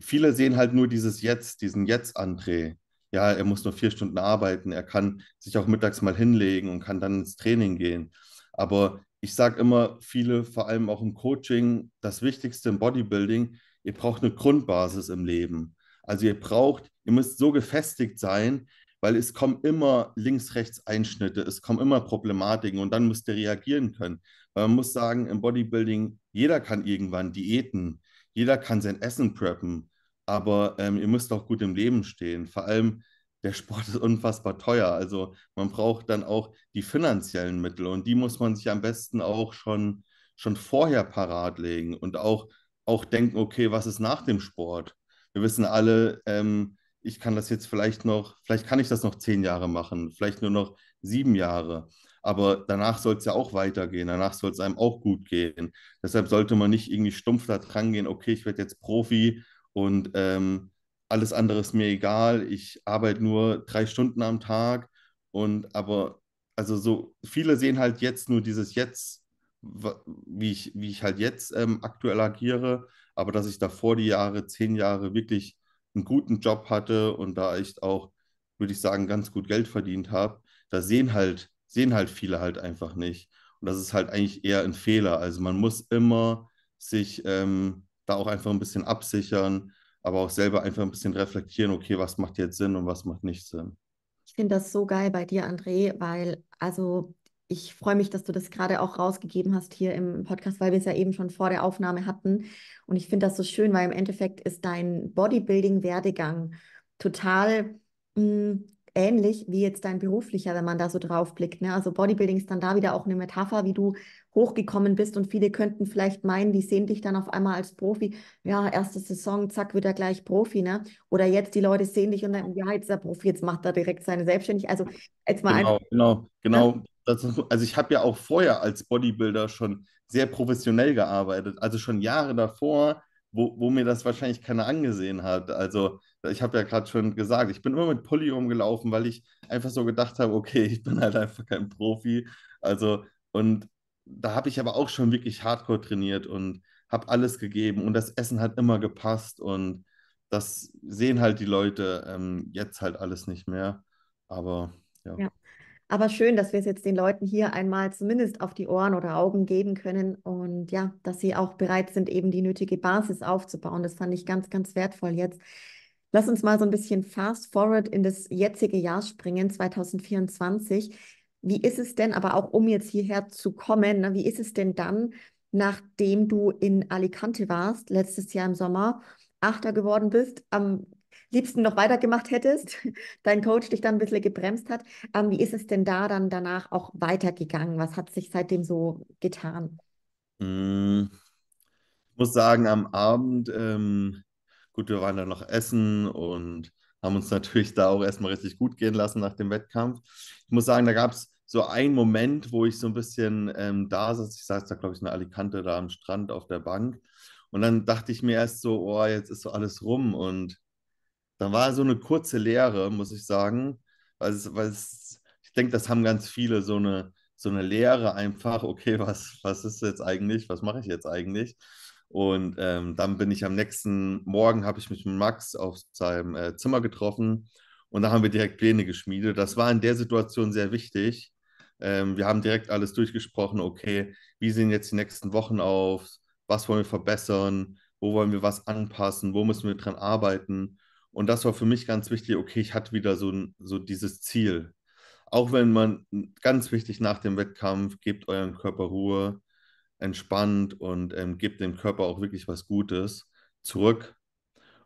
viele sehen halt nur dieses Jetzt, diesen Jetzt-André. Ja, er muss nur vier Stunden arbeiten, er kann sich auch mittags mal hinlegen und kann dann ins Training gehen. Aber ich sage immer, viele, vor allem auch im Coaching, das Wichtigste im Bodybuilding, ihr braucht eine Grundbasis im Leben. Also ihr braucht, ihr müsst so gefestigt sein, weil es kommen immer links-rechts-Einschnitte, es kommen immer Problematiken und dann müsst ihr reagieren können. Weil man muss sagen, im Bodybuilding, jeder kann irgendwann Diäten, jeder kann sein Essen preppen, aber ähm, ihr müsst auch gut im Leben stehen. Vor allem, der Sport ist unfassbar teuer. Also man braucht dann auch die finanziellen Mittel und die muss man sich am besten auch schon, schon vorher parat legen und auch, auch denken, okay, was ist nach dem Sport? Wir wissen alle, ähm, ich kann das jetzt vielleicht noch, vielleicht kann ich das noch zehn Jahre machen, vielleicht nur noch sieben Jahre. Aber danach soll es ja auch weitergehen, danach soll es einem auch gut gehen. Deshalb sollte man nicht irgendwie stumpf da dran gehen, okay, ich werde jetzt Profi und ähm, alles andere ist mir egal, ich arbeite nur drei Stunden am Tag und aber, also so, viele sehen halt jetzt nur dieses Jetzt, wie ich, wie ich halt jetzt ähm, aktuell agiere, aber dass ich davor die Jahre, zehn Jahre wirklich einen guten Job hatte und da echt auch, würde ich sagen, ganz gut Geld verdient habe, da sehen halt, sehen halt viele halt einfach nicht. Und das ist halt eigentlich eher ein Fehler. Also man muss immer sich ähm, da auch einfach ein bisschen absichern, aber auch selber einfach ein bisschen reflektieren, okay, was macht jetzt Sinn und was macht nicht Sinn. Ich finde das so geil bei dir, André, weil also ich freue mich, dass du das gerade auch rausgegeben hast hier im Podcast, weil wir es ja eben schon vor der Aufnahme hatten. Und ich finde das so schön, weil im Endeffekt ist dein Bodybuilding-Werdegang total mh, mm, ähnlich wie jetzt dein beruflicher, wenn man da so drauf blickt. Ne? Also Bodybuilding ist dann da wieder auch eine Metapher, wie du hochgekommen bist und viele könnten vielleicht meinen, die sehen dich dann auf einmal als Profi. Ja, erste Saison, zack, wird er gleich Profi, ne? Oder jetzt die Leute sehen dich und dann, ja, jetzt ist er Profi, jetzt macht er direkt seine Selbstständigkeit. Also jetzt mal genau, einfach. Genau, genau. Ja das, also ich habe ja auch vorher als Bodybuilder schon sehr professionell gearbeitet, also schon Jahre davor, wo, wo mir das wahrscheinlich keiner angesehen hat. Also ich habe ja gerade schon gesagt, ich bin immer mit Pulli rumgelaufen, weil ich einfach so gedacht habe, okay, ich bin halt einfach kein Profi. Also und da habe ich aber auch schon wirklich hardcore trainiert und habe alles gegeben und das Essen hat immer gepasst und das sehen halt die Leute ähm, jetzt halt alles nicht mehr. Aber ja. ja. Aber schön, dass wir es jetzt den Leuten hier einmal zumindest auf die Ohren oder Augen geben können und ja, dass sie auch bereit sind, eben die nötige Basis aufzubauen. Das fand ich ganz, ganz wertvoll jetzt. Lass uns mal so ein bisschen fast forward in das jetzige Jahr springen, 2024. Wie ist es denn, aber auch um jetzt hierher zu kommen, ne, wie ist es denn dann, nachdem du in Alicante warst, letztes Jahr im Sommer, Achter geworden bist, am liebsten noch weitergemacht hättest, dein Coach dich dann ein bisschen gebremst hat. Ähm, wie ist es denn da dann danach auch weitergegangen? Was hat sich seitdem so getan? Hm. Ich muss sagen, am Abend, ähm, gut, wir waren dann noch essen und haben uns natürlich da auch erstmal richtig gut gehen lassen nach dem Wettkampf. Ich muss sagen, da gab es so einen Moment, wo ich so ein bisschen ähm, da saß. Ich saß da, glaube ich, in Alicante da am Strand auf der Bank. Und dann dachte ich mir erst so, oh, jetzt ist so alles rum und dann war so eine kurze Lehre, muss ich sagen, weil, es, weil es, ich denke, das haben ganz viele so eine, so eine Lehre einfach, okay, was, was ist jetzt eigentlich, was mache ich jetzt eigentlich? Und ähm, dann bin ich am nächsten Morgen, habe ich mich mit Max auf seinem äh, Zimmer getroffen und da haben wir direkt Pläne geschmiedet. Das war in der Situation sehr wichtig. Ähm, wir haben direkt alles durchgesprochen, okay, wie sehen jetzt die nächsten Wochen aus, was wollen wir verbessern, wo wollen wir was anpassen, wo müssen wir dran arbeiten. Und das war für mich ganz wichtig, okay, ich hatte wieder so, so dieses Ziel. Auch wenn man, ganz wichtig nach dem Wettkampf, gebt euren Körper Ruhe, entspannt und ähm, gebt dem Körper auch wirklich was Gutes zurück.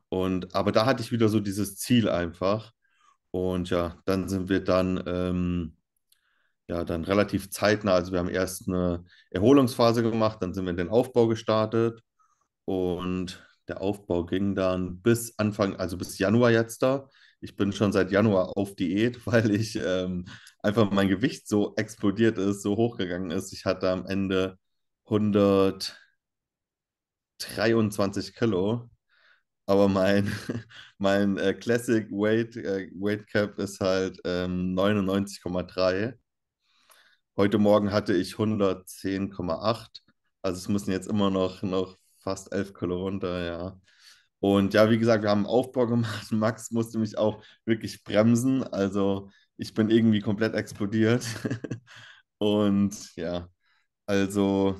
Und, aber da hatte ich wieder so dieses Ziel einfach. Und ja, dann sind wir dann, ähm, ja, dann relativ zeitnah. Also wir haben erst eine Erholungsphase gemacht, dann sind wir in den Aufbau gestartet. Und der Aufbau ging dann bis Anfang, also bis Januar jetzt da. Ich bin schon seit Januar auf Diät, weil ich ähm, einfach mein Gewicht so explodiert ist, so hochgegangen ist. Ich hatte am Ende 123 Kilo. Aber mein, mein äh, Classic Weight, äh, Weight Cap ist halt ähm, 99,3. Heute Morgen hatte ich 110,8. Also es müssen jetzt immer noch, noch fast elf Kilo runter, ja. Und ja, wie gesagt, wir haben einen Aufbau gemacht. Max musste mich auch wirklich bremsen. Also ich bin irgendwie komplett explodiert. und ja, also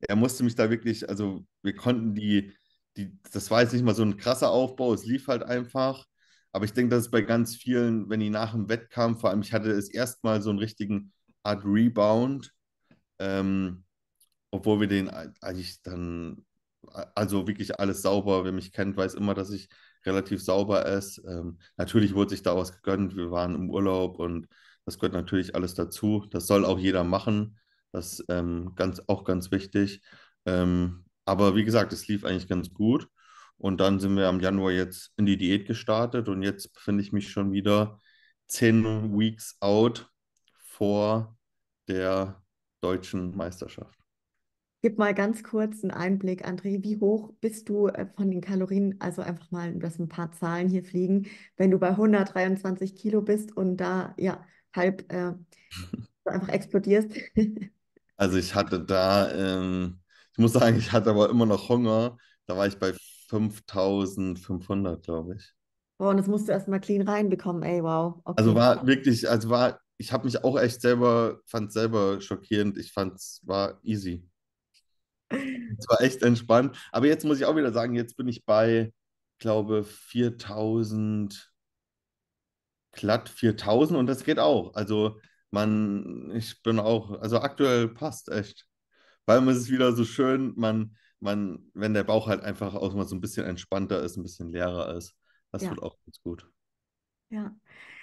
er musste mich da wirklich, also wir konnten die, die, das war jetzt nicht mal so ein krasser Aufbau, es lief halt einfach. Aber ich denke, dass es bei ganz vielen, wenn die nach dem Wettkampf, vor allem ich hatte es erstmal so einen richtigen Art Rebound, ähm, obwohl wir den eigentlich dann also wirklich alles sauber. Wer mich kennt, weiß immer, dass ich relativ sauber esse. Ähm, natürlich wurde sich da was gegönnt. Wir waren im Urlaub und das gehört natürlich alles dazu. Das soll auch jeder machen. Das ist ähm, ganz, auch ganz wichtig. Ähm, aber wie gesagt, es lief eigentlich ganz gut. Und dann sind wir am Januar jetzt in die Diät gestartet und jetzt befinde ich mich schon wieder zehn Weeks out vor der deutschen Meisterschaft. Gib mal ganz kurz einen Einblick, André, wie hoch bist du äh, von den Kalorien, also einfach mal, dass ein paar Zahlen hier fliegen, wenn du bei 123 Kilo bist und da ja halb äh, einfach explodierst? also ich hatte da, ähm, ich muss sagen, ich hatte aber immer noch Hunger. Da war ich bei 5500, glaube ich. Boah, und das musst du erstmal clean reinbekommen, ey, wow. Also okay. Also war wirklich, also war, ich habe mich auch echt selber, fand selber schockierend. Ich fand es war easy. Das war echt entspannt. Aber jetzt muss ich auch wieder sagen, jetzt bin ich bei, glaube, 4000, glatt 4000 und das geht auch. Also man, ich bin auch, also aktuell passt echt. Weil man ist wieder so schön, man, man, wenn der Bauch halt einfach auch mal so ein bisschen entspannter ist, ein bisschen leerer ist, das ja. wird auch ganz gut. Ja.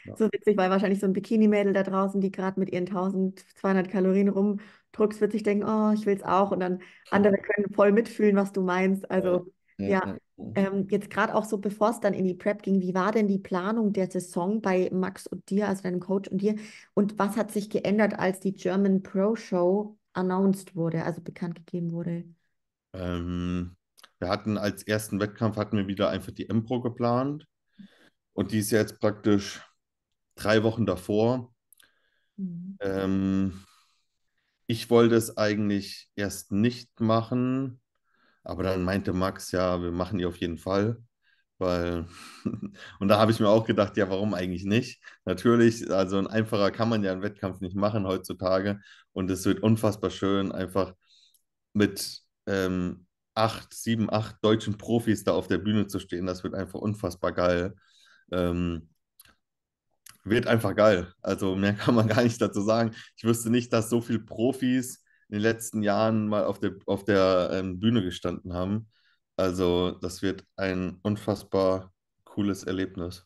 ja. so witzig, weil wahrscheinlich so ein Bikini-Mädel da draußen, die gerade mit ihren 1200 Kalorien rum drückst, wird sich denken, oh, ich will es auch. Und dann andere können voll mitfühlen, was du meinst. Also ja, ähm, jetzt gerade auch so, bevor es dann in die Prep ging, wie war denn die Planung der Saison bei Max und dir, also deinem Coach und dir? Und was hat sich geändert, als die German Pro Show announced wurde, also bekannt gegeben wurde? Ähm, wir hatten als ersten Wettkampf hatten wir wieder einfach die Empro geplant. Und die ist jetzt praktisch drei Wochen davor. Mhm. Ähm, ich wollte es eigentlich erst nicht machen, aber dann meinte Max, ja, wir machen die auf jeden Fall. Weil, und da habe ich mir auch gedacht, ja, warum eigentlich nicht? Natürlich, also ein einfacher kann man ja einen Wettkampf nicht machen heutzutage. Und es wird unfassbar schön, einfach mit ähm, acht, sieben, acht deutschen Profis da auf der Bühne zu stehen. Das wird einfach unfassbar geil. Ähm, wird einfach geil. Also mehr kann man gar nicht dazu sagen. Ich wüsste nicht, dass so viele Profis in den letzten Jahren mal auf der, auf der ähm, Bühne gestanden haben. Also das wird ein unfassbar cooles Erlebnis.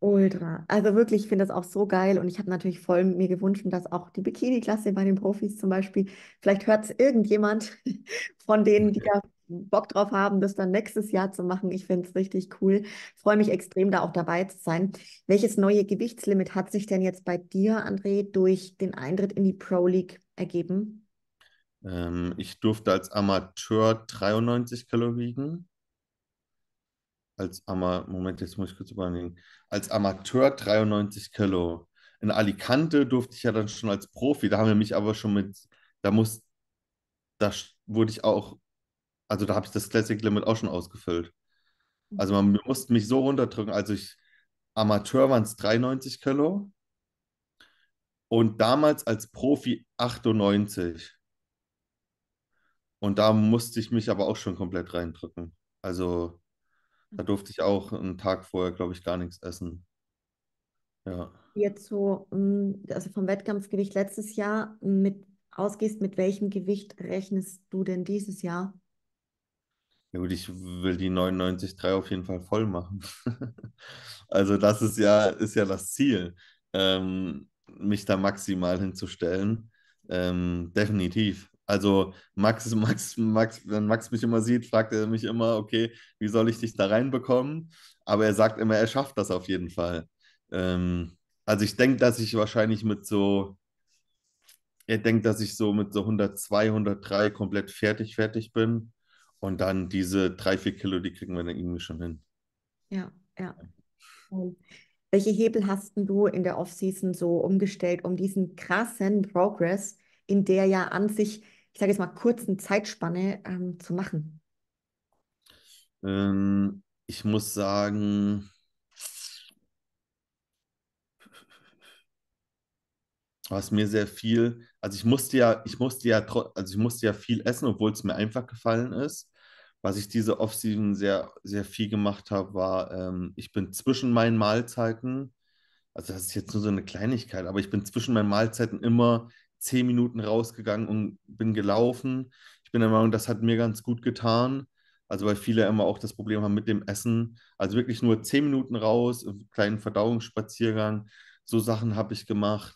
Ultra. Also wirklich, ich finde das auch so geil und ich habe natürlich voll mir gewünscht, dass auch die Bikini-Klasse bei den Profis zum Beispiel, vielleicht hört es irgendjemand von denen, die da Bock drauf haben, das dann nächstes Jahr zu machen. Ich finde es richtig cool. Freue mich extrem, da auch dabei zu sein. Welches neue Gewichtslimit hat sich denn jetzt bei dir, André, durch den Eintritt in die Pro League ergeben? Ähm, ich durfte als Amateur 93 Kalorien. Als Amateur, Moment, jetzt muss ich kurz überlegen. Als Amateur 93 Kilo. In Alicante durfte ich ja dann schon als Profi. Da haben wir mich aber schon mit, da muss, da wurde ich auch also da habe ich das Classic Limit auch schon ausgefüllt. Also man mhm. musste mich so runterdrücken. Also ich, Amateur waren es 93 Kilo und damals als Profi 98. Und da musste ich mich aber auch schon komplett reindrücken. Also da mhm. durfte ich auch einen Tag vorher, glaube ich, gar nichts essen. Ja. Jetzt so, hm, also vom Wettkampfgewicht letztes Jahr, mit ausgehst, mit welchem Gewicht rechnest du denn dieses Jahr? Ja gut, ich will die 99,3 auf jeden Fall voll machen. also das ist ja, ist ja das Ziel, ähm, mich da maximal hinzustellen. Ähm, definitiv. Also Max, Max, Max, wenn Max mich immer sieht, fragt er mich immer, okay, wie soll ich dich da reinbekommen? Aber er sagt immer, er schafft das auf jeden Fall. Ähm, also ich denke, dass ich wahrscheinlich mit so, er denkt, dass ich so mit so 102, 103 komplett fertig, fertig bin. Und dann diese drei, vier Kilo, die kriegen wir dann irgendwie schon hin. Ja, ja. Und welche Hebel hast du in der Offseason so umgestellt, um diesen krassen Progress in der ja an sich, ich sage jetzt mal, kurzen Zeitspanne ähm, zu machen? Ähm, ich muss sagen, was mir sehr viel, also ich musste ja, ich musste ja, also ich musste ja viel essen, obwohl es mir einfach gefallen ist. Was ich diese Offseason sehr, sehr viel gemacht habe, war, ähm, ich bin zwischen meinen Mahlzeiten, also das ist jetzt nur so eine Kleinigkeit, aber ich bin zwischen meinen Mahlzeiten immer zehn Minuten rausgegangen und bin gelaufen. Ich bin der Meinung, das hat mir ganz gut getan. Also weil viele immer auch das Problem haben mit dem Essen. Also wirklich nur zehn Minuten raus, einen kleinen Verdauungsspaziergang. So Sachen habe ich gemacht.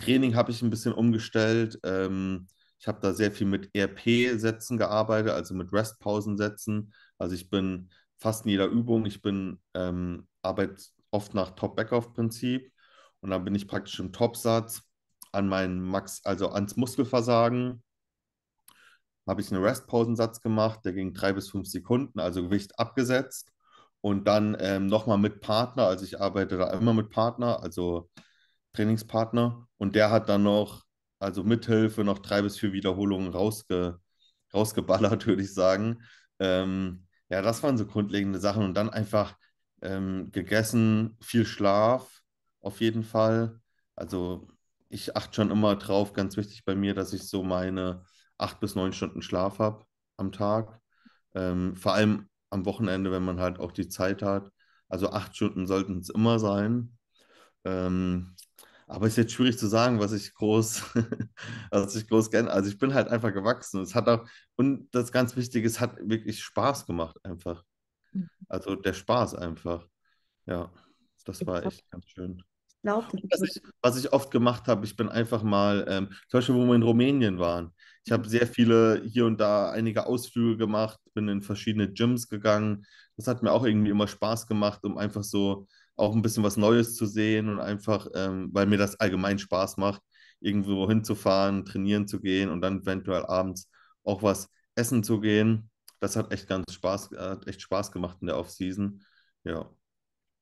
Training habe ich ein bisschen umgestellt. Ähm, ich habe da sehr viel mit e RP-Sätzen gearbeitet, also mit Restpausensätzen. Also ich bin fast in jeder Übung, ich bin ähm, arbeite oft nach Top-Backoff-Prinzip und dann bin ich praktisch im Topsatz an meinen Max, also ans Muskelversagen, habe ich einen Restpausensatz gemacht, der ging drei bis fünf Sekunden, also Gewicht abgesetzt und dann ähm, nochmal mit Partner, also ich arbeite da immer mit Partner, also Trainingspartner. Und der hat dann noch, also mithilfe, noch drei bis vier Wiederholungen rausge, rausgeballert, würde ich sagen. Ähm, ja, das waren so grundlegende Sachen. Und dann einfach ähm, gegessen, viel Schlaf auf jeden Fall. Also ich achte schon immer drauf, ganz wichtig bei mir, dass ich so meine acht bis neun Stunden Schlaf habe am Tag. Ähm, vor allem am Wochenende, wenn man halt auch die Zeit hat. Also acht Stunden sollten es immer sein. Ähm, aber ist jetzt schwierig zu sagen, was ich groß, was ich groß kenne. Also ich bin halt einfach gewachsen. Es hat auch, und das ganz Wichtige, es hat wirklich Spaß gemacht einfach. Mhm. Also der Spaß einfach. Ja, das war echt ganz schön. Was ich, was ich, oft gemacht habe, ich bin einfach mal, ähm, zum Beispiel, wo wir in Rumänien waren, ich habe mhm. sehr viele hier und da einige Ausflüge gemacht, bin in verschiedene Gyms gegangen. Das hat mir auch irgendwie immer Spaß gemacht, um einfach so auch ein bisschen was Neues zu sehen und einfach, ähm, weil mir das allgemein Spaß macht, irgendwo hinzufahren, trainieren zu gehen und dann eventuell abends auch was essen zu gehen. Das hat echt ganz Spaß, hat echt Spaß gemacht in der Offseason. Ja.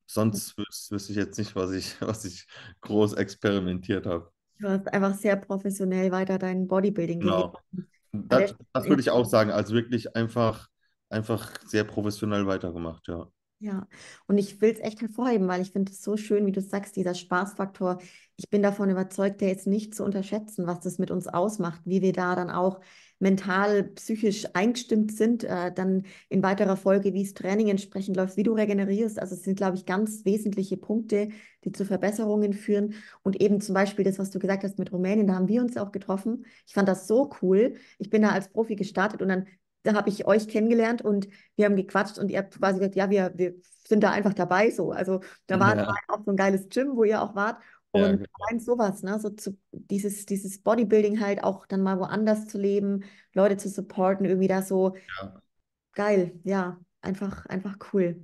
Sonst wüsste ich jetzt nicht, was ich, was ich groß experimentiert habe. Du hast einfach sehr professionell weiter dein Bodybuilding genau. gelebt. Das, das würde ich auch sagen, also wirklich einfach, einfach sehr professionell weitergemacht, ja. Ja, und ich will es echt hervorheben, weil ich finde es so schön, wie du sagst, dieser Spaßfaktor. Ich bin davon überzeugt, der ist nicht zu unterschätzen, was das mit uns ausmacht, wie wir da dann auch mental, psychisch eingestimmt sind, äh, dann in weiterer Folge, wie es Training entsprechend läuft, wie du regenerierst. Also es sind, glaube ich, ganz wesentliche Punkte, die zu Verbesserungen führen. Und eben zum Beispiel das, was du gesagt hast mit Rumänien, da haben wir uns auch getroffen. Ich fand das so cool. Ich bin da als Profi gestartet und dann da habe ich euch kennengelernt und wir haben gequatscht und ihr habt quasi gesagt, ja, wir, wir sind da einfach dabei so. Also da war ja. auch so ein geiles Gym, wo ihr auch wart. Und ja, genau. allein sowas, ne? So zu, dieses, dieses Bodybuilding halt auch dann mal woanders zu leben, Leute zu supporten, irgendwie da so ja. geil, ja, einfach, einfach cool.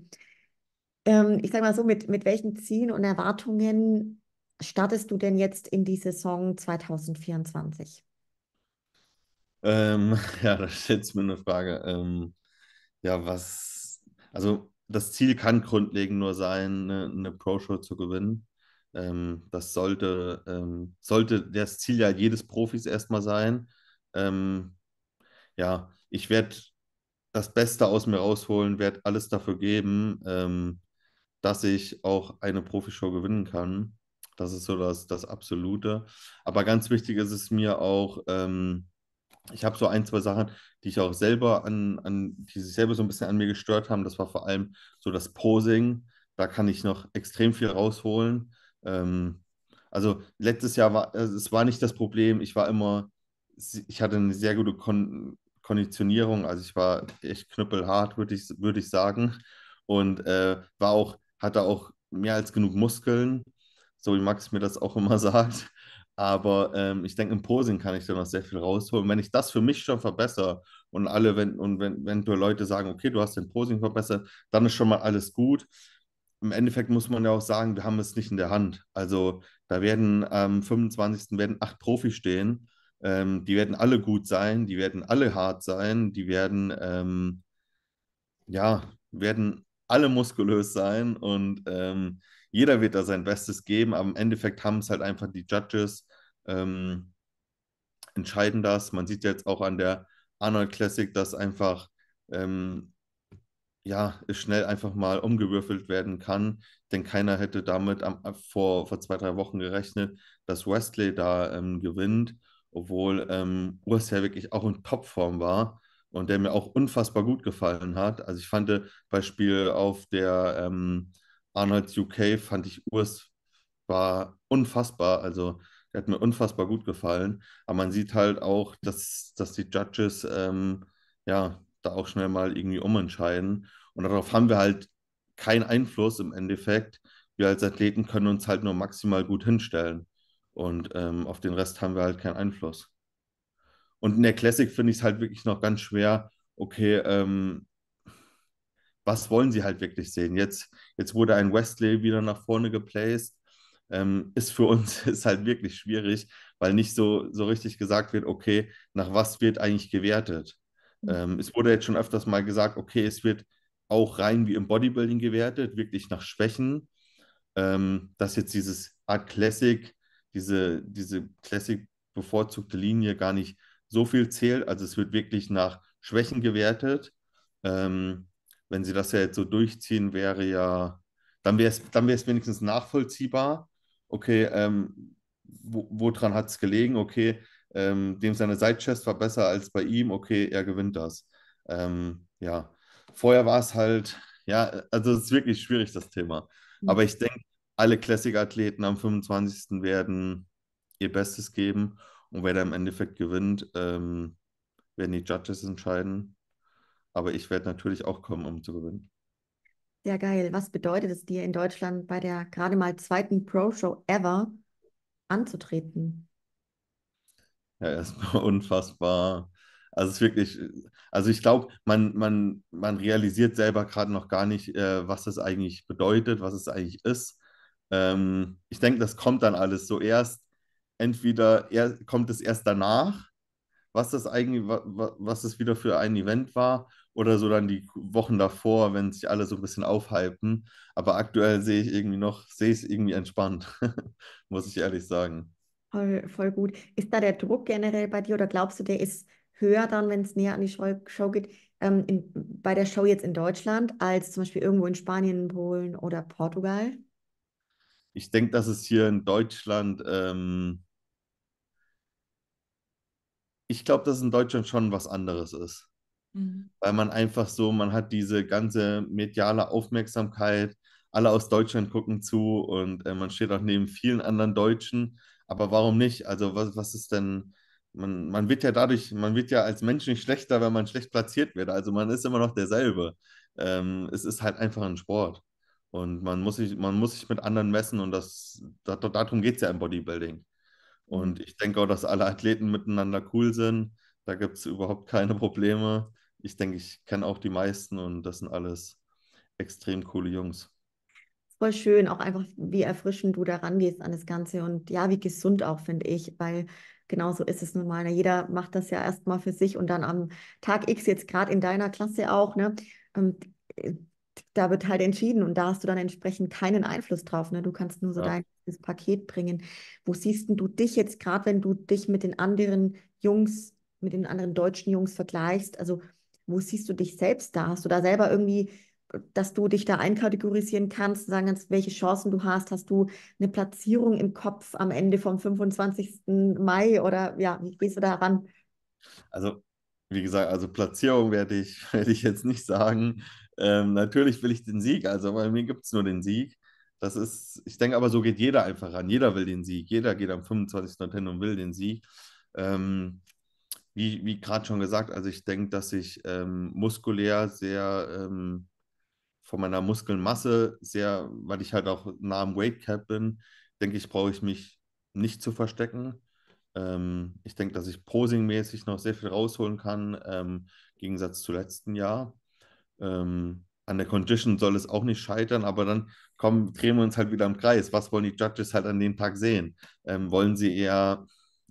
Ähm, ich sag mal so, mit, mit welchen Zielen und Erwartungen startest du denn jetzt in die Saison 2024? Ähm, ja, da stellt es mir eine Frage. Ähm, ja, was, also das Ziel kann grundlegend nur sein, eine, eine Pro-Show zu gewinnen. Ähm, das sollte, ähm, sollte das Ziel ja jedes Profis erstmal sein. Ähm, ja, ich werde das Beste aus mir rausholen, werde alles dafür geben, ähm, dass ich auch eine Profishow gewinnen kann. Das ist so das, das Absolute. Aber ganz wichtig ist es mir auch, ähm, ich habe so ein, zwei Sachen, die ich auch selber an, an, die sich selber so ein bisschen an mir gestört haben. Das war vor allem so das Posing. Da kann ich noch extrem viel rausholen. Ähm, also letztes Jahr war, äh, es war nicht das Problem. Ich war immer, ich hatte eine sehr gute Kon Konditionierung. Also ich war echt knüppelhart, würde ich, würd ich sagen. Und äh, war auch, hatte auch mehr als genug Muskeln. So wie Max mir das auch immer sagt. Aber ähm, ich denke, im Posing kann ich da noch sehr viel rausholen. Wenn ich das für mich schon verbessere und alle, wenn, und wenn, wenn Leute sagen, okay, du hast den Posing verbessert, dann ist schon mal alles gut. Im Endeffekt muss man ja auch sagen, wir haben es nicht in der Hand. Also da werden am 25. werden acht Profis stehen. Ähm, die werden alle gut sein, die werden alle hart sein, die werden, ähm, ja, werden alle muskulös sein und ähm, jeder wird da sein Bestes geben, aber im Endeffekt haben es halt einfach die Judges ähm, entscheiden das. Man sieht jetzt auch an der Arnold Classic, dass einfach ähm, ja, schnell einfach mal umgewürfelt werden kann, denn keiner hätte damit am, vor, vor zwei, drei Wochen gerechnet, dass Wesley da ähm, gewinnt, obwohl ähm, Urs ja wirklich auch in Topform war und der mir auch unfassbar gut gefallen hat. Also ich fand äh, Beispiel auf der ähm, Arnold's UK fand ich Urs war unfassbar. Also der hat mir unfassbar gut gefallen. Aber man sieht halt auch, dass, dass die Judges ähm, ja da auch schnell mal irgendwie umentscheiden. Und darauf haben wir halt keinen Einfluss im Endeffekt. Wir als Athleten können uns halt nur maximal gut hinstellen. Und ähm, auf den Rest haben wir halt keinen Einfluss. Und in der Classic finde ich es halt wirklich noch ganz schwer, okay, ähm, was wollen sie halt wirklich sehen? Jetzt, jetzt wurde ein Wesley wieder nach vorne geplaced. Ähm, ist für uns ist halt wirklich schwierig, weil nicht so, so richtig gesagt wird, okay, nach was wird eigentlich gewertet? Mhm. Ähm, es wurde jetzt schon öfters mal gesagt, okay, es wird auch rein wie im Bodybuilding gewertet, wirklich nach Schwächen. Ähm, dass jetzt dieses Art Classic, diese, diese Classic bevorzugte Linie gar nicht so viel zählt. Also es wird wirklich nach Schwächen gewertet. Ähm, wenn sie das ja jetzt so durchziehen, wäre ja, dann wäre es dann wenigstens nachvollziehbar. Okay, ähm, wo, woran hat es gelegen? Okay, ähm, dem seine Sidechest war besser als bei ihm. Okay, er gewinnt das. Ähm, ja, vorher war es halt, ja, also es ist wirklich schwierig, das Thema. Mhm. Aber ich denke, alle Classic-Athleten am 25. werden ihr Bestes geben. Und wer da im Endeffekt gewinnt, ähm, werden die Judges entscheiden. Aber ich werde natürlich auch kommen, um zu gewinnen. Sehr geil. Was bedeutet es dir in Deutschland bei der gerade mal zweiten Pro-Show ever anzutreten? Ja, erstmal unfassbar. Also es ist wirklich, also ich glaube, man, man, man realisiert selber gerade noch gar nicht, äh, was das eigentlich bedeutet, was es eigentlich ist. Ähm, ich denke, das kommt dann alles so erst. Entweder er, kommt es erst danach, was das eigentlich, wa, wa, was es wieder für ein Event war, oder so dann die Wochen davor, wenn sich alle so ein bisschen aufhypen. Aber aktuell sehe ich irgendwie noch, sehe ich es irgendwie entspannt, muss ich ehrlich sagen. Voll, voll gut. Ist da der Druck generell bei dir oder glaubst du, der ist höher dann, wenn es näher an die Show, Show geht, ähm, in, bei der Show jetzt in Deutschland, als zum Beispiel irgendwo in Spanien, Polen oder Portugal? Ich denke, dass es hier in Deutschland, ähm, ich glaube, dass es in Deutschland schon was anderes ist mhm. weil man einfach so, man hat diese ganze mediale Aufmerksamkeit, alle aus Deutschland gucken zu und äh, man steht auch neben vielen anderen Deutschen. Aber warum nicht? Also was, was ist denn, man, man wird ja dadurch, man wird ja als Mensch nicht schlechter, wenn man schlecht platziert wird. Also man ist immer noch derselbe. Ähm, es ist halt einfach ein Sport. Und man muss sich, man muss sich mit anderen messen und das, das darum geht es ja im Bodybuilding. Und mhm. ich denke auch, dass alle Athleten miteinander cool sind. Da gibt es überhaupt keine Probleme ich denke, ich kenne auch die meisten und das sind alles extrem coole Jungs. Voll schön, auch einfach, wie erfrischend du da rangehst an das Ganze und ja, wie gesund auch, finde ich, weil genau so ist es nun mal. Ne, jeder macht das ja erstmal für sich und dann am Tag X, jetzt gerade in deiner Klasse auch, ne? Ähm, äh, da wird halt entschieden und da hast du dann entsprechend keinen Einfluss drauf. Ne? Du kannst nur so ja. dein Paket bringen. Wo siehst du dich jetzt gerade, wenn du dich mit den anderen Jungs, mit den anderen deutschen Jungs vergleichst? Also wo siehst du dich selbst da? Hast du da selber irgendwie, äh, dass du dich da einkategorisieren kannst, sagen kannst, welche Chancen du hast? Hast du eine Platzierung im Kopf am Ende vom 25. Mai oder ja, wie gehst du da ran? Also, wie gesagt, also Platzierung werde ich, werde ich jetzt nicht sagen. Ähm, natürlich will ich den Sieg, also bei mir gibt es nur den Sieg. Das ist, ich denke aber, so geht jeder einfach ran. Jeder will den Sieg. Jeder geht am 25. Nintendo und will den Sieg. Ähm, wie, wie gerade schon gesagt, also ich denke, dass ich ähm, muskulär sehr ähm, von meiner Muskelmasse sehr, weil ich halt auch nah am Weight Cap bin, denke ich, brauche ich mich nicht zu verstecken. Ähm, ich denke, dass ich posingmäßig noch sehr viel rausholen kann, ähm, im Gegensatz zu letzten Jahr. Ähm, an der Condition soll es auch nicht scheitern, aber dann kommen, drehen wir uns halt wieder im Kreis. Was wollen die Judges halt an dem Tag sehen? Ähm, wollen sie eher,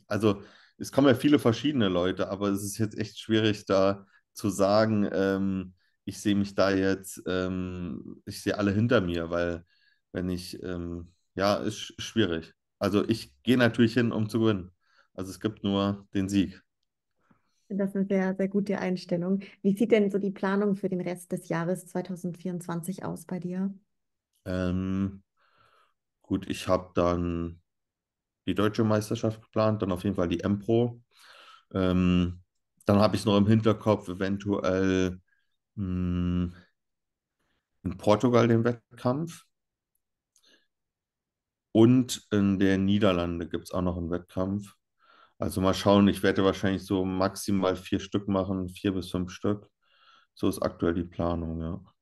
also es kommen ja viele verschiedene Leute, aber es ist jetzt echt schwierig, da zu sagen, ähm, ich sehe mich da jetzt, ähm, ich sehe alle hinter mir, weil wenn ich, ähm, ja, ist schwierig. Also ich gehe natürlich hin, um zu gewinnen. Also es gibt nur den Sieg. Das ist eine sehr, sehr gute Einstellung. Wie sieht denn so die Planung für den Rest des Jahres 2024 aus bei dir? Ähm, gut, ich habe dann die deutsche Meisterschaft geplant, dann auf jeden Fall die M-Pro. Ähm, dann habe ich es noch im Hinterkopf, eventuell mh, hm, in Portugal den Wettkampf. Und in den Niederlanden gibt es auch noch einen Wettkampf. Also mal schauen, ich werde wahrscheinlich so maximal vier Stück machen, vier bis fünf Stück. So ist aktuell die Planung, ja.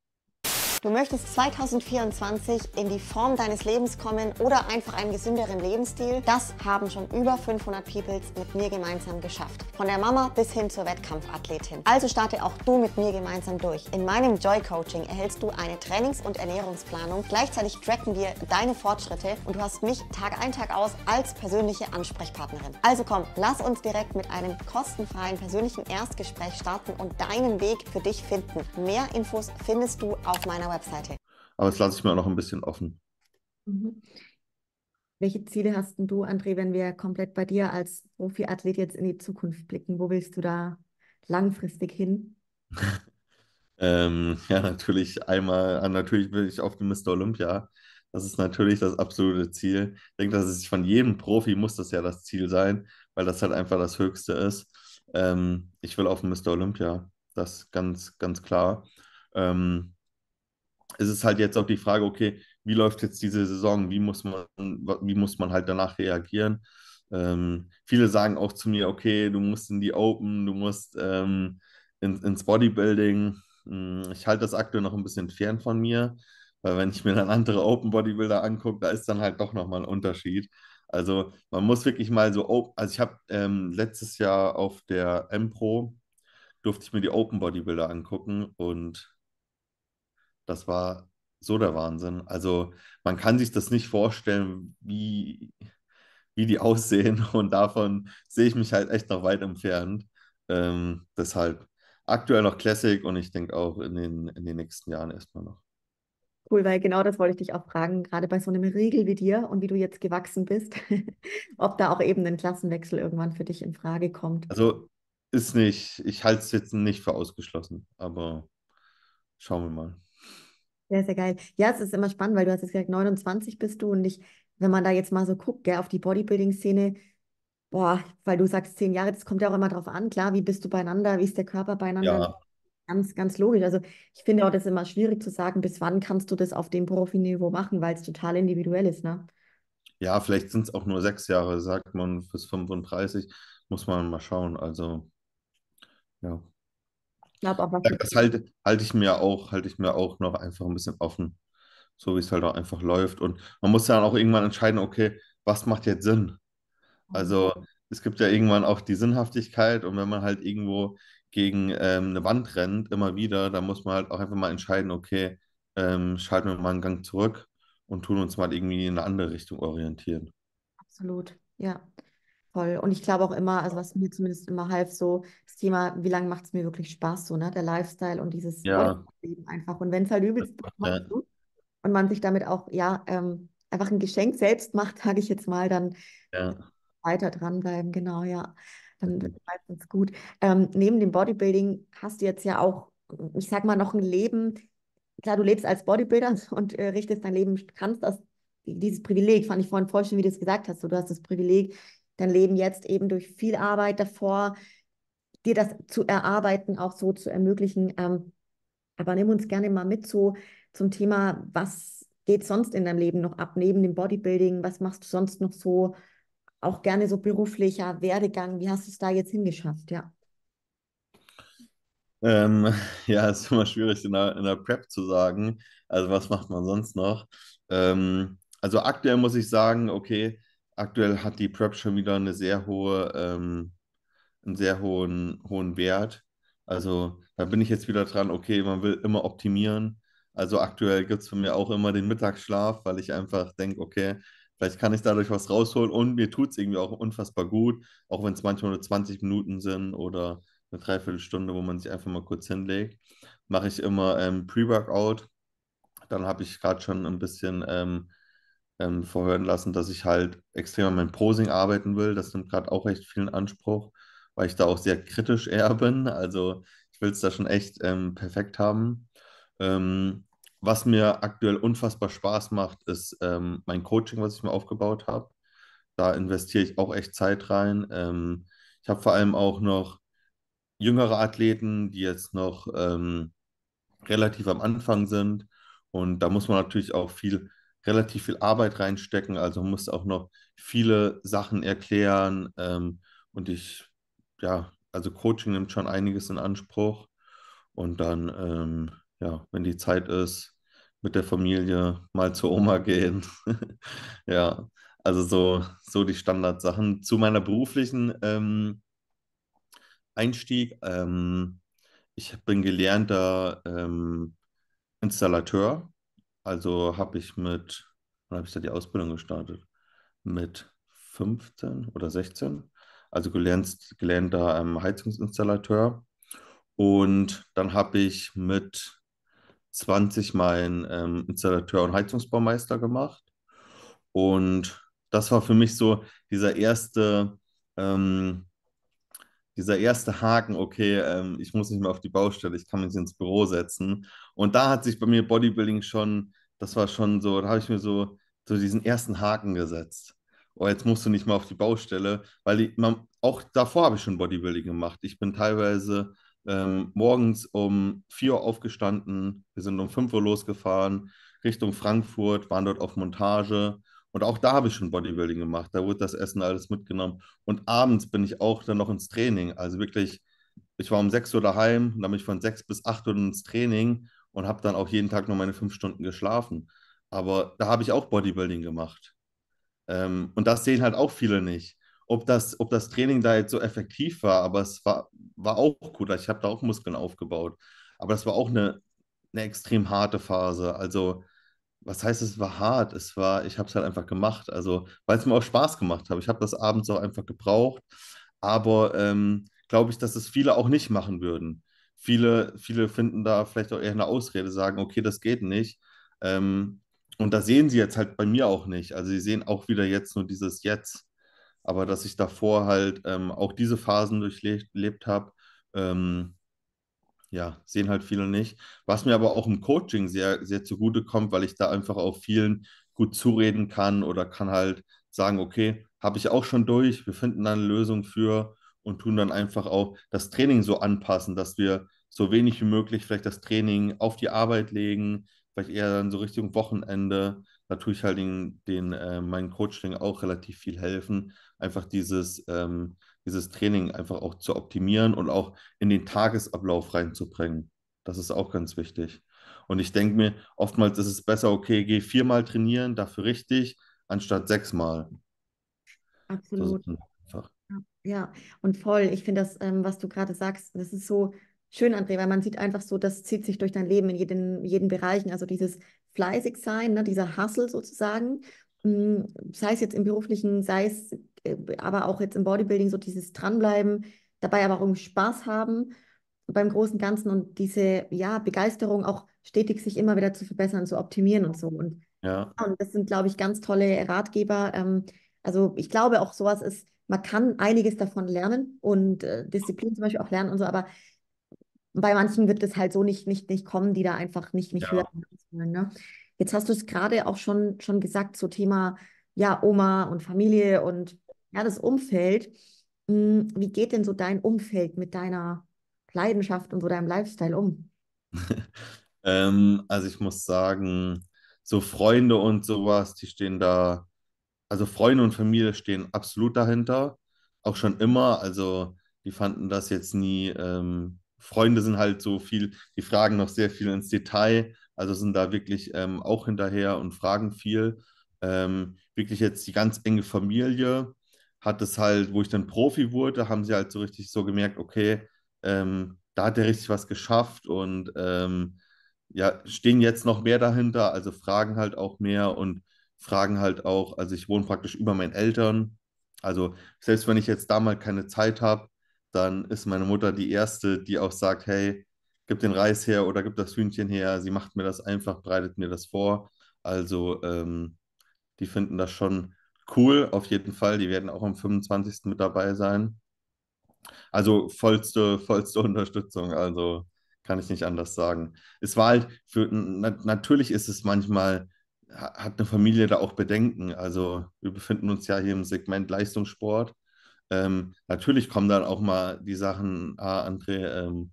Du möchtest 2024 in die Form deines Lebens kommen oder einfach einen gesünderen Lebensstil? Das haben schon über 500 Peoples mit mir gemeinsam geschafft. Von der Mama bis hin zur Wettkampfathletin. Also starte auch du mit mir gemeinsam durch. In meinem Joy Coaching erhältst du eine Trainings- und Ernährungsplanung. Gleichzeitig tracken wir deine Fortschritte und du hast mich Tag ein, Tag aus als persönliche Ansprechpartnerin. Also komm, lass uns direkt mit einem kostenfreien persönlichen Erstgespräch starten und deinen Weg für dich finden. Mehr Infos findest du auf meiner Webseite. Aber das lasse ich mir auch noch ein bisschen offen. Mhm. Welche Ziele hast du, André, wenn wir komplett bei dir als Profi-Athlet jetzt in die Zukunft blicken? Wo willst du da langfristig hin? ähm, ja, natürlich einmal, ah, natürlich will ich auf dem Mr. Olympia. Das ist natürlich das absolute Ziel. Ich denke, dass es von jedem Profi muss das ja das Ziel sein, weil das halt einfach das Höchste ist. Ähm, ich will auf Mr. Olympia, das ganz, ganz klar. Ähm, es ist halt jetzt auch die Frage, okay, wie läuft jetzt diese Saison? Wie muss man, wie muss man halt danach reagieren? Ähm, viele sagen auch zu mir, okay, du musst in die Open, du musst ähm, in, ins Bodybuilding. Hm, ich halte das aktuell noch ein bisschen fern von mir, weil wenn ich mir dann andere Open Bodybuilder angucke, da ist dann halt doch nochmal ein Unterschied. Also man muss wirklich mal so, also ich habe ähm, letztes Jahr auf der M-Pro durfte ich mir die Open Bodybuilder angucken und das war so der Wahnsinn. Also man kann sich das nicht vorstellen, wie, wie die aussehen und davon sehe ich mich halt echt noch weit entfernt. Ähm, deshalb aktuell noch Classic und ich denke auch in den, in den nächsten Jahren erstmal noch. Cool, weil genau das wollte ich dich auch fragen, gerade bei so einem Riegel wie dir und wie du jetzt gewachsen bist, ob da auch eben ein Klassenwechsel irgendwann für dich in Frage kommt. Also ist nicht, ich halte es jetzt nicht für ausgeschlossen, aber schauen wir mal. Sehr, sehr geil. Ja, es ist immer spannend, weil du hast jetzt gesagt, 29 bist du und ich, wenn man da jetzt mal so guckt, gell, auf die Bodybuilding-Szene, boah, weil du sagst zehn Jahre, das kommt ja auch immer drauf an, klar, wie bist du beieinander, wie ist der Körper beieinander? Ja. Ganz, ganz logisch. Also ich finde auch das immer schwierig zu sagen, bis wann kannst du das auf dem Profiniveau machen, weil es total individuell ist, ne? Ja, vielleicht sind es auch nur sechs Jahre, sagt man, bis 35 muss man mal schauen. Also, ja glaube auch Ja, das halte, halte ich mir auch, halte ich mir auch noch einfach ein bisschen offen, so wie es halt auch einfach läuft. Und man muss dann auch irgendwann entscheiden, okay, was macht jetzt Sinn? Also mhm. es gibt ja irgendwann auch die Sinnhaftigkeit und wenn man halt irgendwo gegen ähm, eine Wand rennt, immer wieder, dann muss man halt auch einfach mal entscheiden, okay, ähm, schalten wir mal einen Gang zurück und tun uns mal irgendwie in eine andere Richtung orientieren. Absolut, ja. Voll. Und ich glaube auch immer, also was mir zumindest immer half, so das Thema, wie lange macht es mir wirklich Spaß, so, ne? Der Lifestyle und dieses ja. Leben einfach. Und wenn es halt übelst macht, halt und man sich damit auch, ja, ähm, einfach ein Geschenk selbst macht, sage ich jetzt mal, dann ja. weiter dranbleiben, genau, ja. Dann wird es meistens gut. Ähm, neben dem Bodybuilding hast du jetzt ja auch, ich sag mal, noch ein Leben. Klar, du lebst als Bodybuilder und äh, richtest dein Leben, kannst das, dieses Privileg, fand ich vorhin voll schön, wie du es gesagt hast, so, du hast das Privileg, dein Leben jetzt eben durch viel Arbeit davor, dir das zu erarbeiten, auch so zu ermöglichen. Ähm, aber nimm uns gerne mal mit so zum Thema, was geht sonst in deinem Leben noch ab, neben dem Bodybuilding, was machst du sonst noch so, auch gerne so beruflicher Werdegang, wie hast du es da jetzt hingeschafft, ja? Ähm, ja, ist immer schwierig in der, in der Prep zu sagen. Also was macht man sonst noch? Ähm, also aktuell muss ich sagen, okay, aktuell hat die Prep schon wieder eine sehr hohe, ähm, einen sehr hohen, hohen Wert. Also da bin ich jetzt wieder dran, okay, man will immer optimieren. Also aktuell gibt es von mir auch immer den Mittagsschlaf, weil ich einfach denke, okay, vielleicht kann ich dadurch was rausholen und mir tut es irgendwie auch unfassbar gut, auch wenn es manchmal nur 20 Minuten sind oder eine Dreiviertelstunde, wo man sich einfach mal kurz hinlegt. Mache ich immer ähm, Pre-Workout. Dann habe ich gerade schon ein bisschen ähm, ähm, verhören lassen, dass ich halt extrem an meinem Posing arbeiten will. Das nimmt gerade auch recht viel in Anspruch, weil ich da auch sehr kritisch eher bin. Also ich will es da schon echt ähm, perfekt haben. Ähm, was mir aktuell unfassbar Spaß macht, ist ähm, mein Coaching, was ich mir aufgebaut habe. Da investiere ich auch echt Zeit rein. Ähm, ich habe vor allem auch noch jüngere Athleten, die jetzt noch ähm, relativ am Anfang sind. Und da muss man natürlich auch viel relativ viel Arbeit reinstecken, also muss auch noch viele Sachen erklären ähm, und ich, ja, also Coaching nimmt schon einiges in Anspruch und dann, ähm, ja, wenn die Zeit ist, mit der Familie mal zur Oma gehen, ja, also so, so die Standardsachen. Zu meiner beruflichen ähm, Einstieg, ähm, ich bin gelernter ähm, Installateur also habe ich mit, wann habe ich da die Ausbildung gestartet? Mit 15 oder 16. Also gelernt, gelernter ähm, Heizungsinstallateur. Und dann habe ich mit 20 meinen ähm, Installateur und Heizungsbaumeister gemacht. Und das war für mich so dieser erste ähm, dieser erste Haken, okay, ähm, ich muss nicht mehr auf die Baustelle, ich kann mich ins Büro setzen. Und da hat sich bei mir Bodybuilding schon, das war schon so, da habe ich mir so, so diesen ersten Haken gesetzt. Oh, jetzt musst du nicht mehr auf die Baustelle, weil ich, man, auch davor habe ich schon Bodybuilding gemacht. Ich bin teilweise ähm, morgens um 4 Uhr aufgestanden, wir sind um 5 Uhr losgefahren, Richtung Frankfurt, waren dort auf Montage, und auch da habe ich schon Bodybuilding gemacht. Da wurde das Essen alles mitgenommen. Und abends bin ich auch dann noch ins Training. Also wirklich, ich war um 6 Uhr daheim, dann bin ich von 6 bis 8 Uhr ins Training und habe dann auch jeden Tag nur meine 5 Stunden geschlafen. Aber da habe ich auch Bodybuilding gemacht. Ähm, und das sehen halt auch viele nicht. Ob das, ob das Training da jetzt so effektiv war, aber es war, war auch gut. Ich habe da auch Muskeln aufgebaut. Aber das war auch eine, eine extrem harte Phase. Also was heißt, es war hart? Es war, ich habe es halt einfach gemacht. Also, weil es mir auch Spaß gemacht hat. Ich habe das abends auch einfach gebraucht. Aber ähm, glaube ich, dass es viele auch nicht machen würden. Viele, viele finden da vielleicht auch eher eine Ausrede, sagen, okay, das geht nicht. Ähm, und das sehen sie jetzt halt bei mir auch nicht. Also sie sehen auch wieder jetzt nur dieses Jetzt. Aber dass ich davor halt ähm, auch diese Phasen durchlebt habe, ähm, ja, sehen halt viele nicht. Was mir aber auch im Coaching sehr, sehr zugute kommt, weil ich da einfach auch vielen gut zureden kann oder kann halt sagen, okay, habe ich auch schon durch, wir finden dann eine Lösung für und tun dann einfach auch das Training so anpassen, dass wir so wenig wie möglich vielleicht das Training auf die Arbeit legen, vielleicht eher dann so Richtung Wochenende. Da tue ich halt den, den äh, meinen Coaching auch relativ viel helfen, einfach dieses ähm, dieses Training einfach auch zu optimieren und auch in den Tagesablauf reinzubringen. Das ist auch ganz wichtig. Und ich denke mir, oftmals ist es besser, okay, geh viermal trainieren, dafür richtig, anstatt sechsmal. Absolut. Ja, und voll. Ich finde das, ähm, was du gerade sagst, das ist so schön, André, weil man sieht einfach so, das zieht sich durch dein Leben in jeden, jeden Bereichen. Also dieses fleißig sein, ne, dieser Hustle sozusagen, mm, sei es jetzt im beruflichen, sei es äh, aber auch jetzt im Bodybuilding so dieses Dranbleiben, dabei aber auch irgendwie Spaß haben beim großen Ganzen und diese ja, Begeisterung auch stetig sich immer wieder zu verbessern, zu optimieren und so. Und, ja. und das sind, glaube ich, ganz tolle Ratgeber. Ähm, also ich glaube auch sowas ist, man kann einiges davon lernen und äh, Disziplin zum Beispiel auch lernen und so, aber bei manchen wird es halt so nicht, nicht, nicht kommen, die da einfach nicht, nicht ja. hören. Ne? Jetzt hast du es gerade auch schon, schon gesagt, so Thema ja, Oma und Familie und ja, das Umfeld. Hm, wie geht denn so dein Umfeld mit deiner Leidenschaft und so deinem Lifestyle um? ähm, also ich muss sagen, so Freunde und sowas, die stehen da, also Freunde und Familie stehen absolut dahinter, auch schon immer. Also die fanden das jetzt nie, ähm, Freunde sind halt so viel, die fragen noch sehr viel ins Detail, also sind da wirklich ähm, auch hinterher und fragen viel. Ähm, wirklich jetzt die ganz enge Familie hat es halt, wo ich dann Profi wurde, haben sie halt so richtig so gemerkt, okay, ähm, da hat er richtig was geschafft und ähm, ja, stehen jetzt noch mehr dahinter, also fragen halt auch mehr und fragen halt auch, also ich wohne praktisch über meinen Eltern. Also selbst wenn ich jetzt da mal keine Zeit habe, dann ist meine Mutter die Erste, die auch sagt, hey, gib den Reis her oder gib das Hühnchen her. Sie macht mir das einfach, bereitet mir das vor. Also ähm, die finden das schon cool, auf jeden Fall. Die werden auch am 25. mit dabei sein. Also vollste, vollste Unterstützung. Also kann ich nicht anders sagen. Es war halt für natürlich ist es manchmal hat eine Familie da auch Bedenken. Also wir befinden uns ja hier im Segment Leistungssport. Ähm, natürlich kommen dann auch mal die Sachen, ah, André, ähm,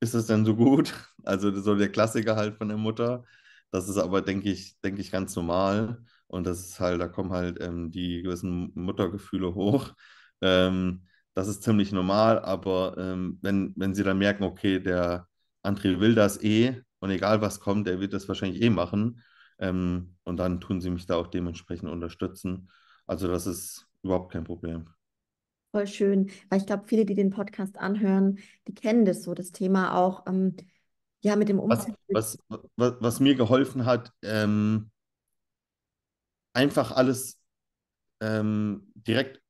ist das denn so gut? Also so der Klassiker halt von der Mutter. Das ist aber, denke ich, denke ich, ganz normal. Und das ist halt, da kommen halt ähm, die gewissen Muttergefühle hoch. Ähm, das ist ziemlich normal, aber ähm, wenn, wenn sie dann merken, okay, der André will das eh und egal was kommt, der wird das wahrscheinlich eh machen. Ähm, und dann tun sie mich da auch dementsprechend unterstützen. Also das ist überhaupt kein Problem. Voll schön, weil ich glaube, viele, die den Podcast anhören, die kennen das so, das Thema auch, ähm, ja, mit dem Umfeld. Was, was, was, was, mir geholfen hat, ähm, einfach alles ähm, direkt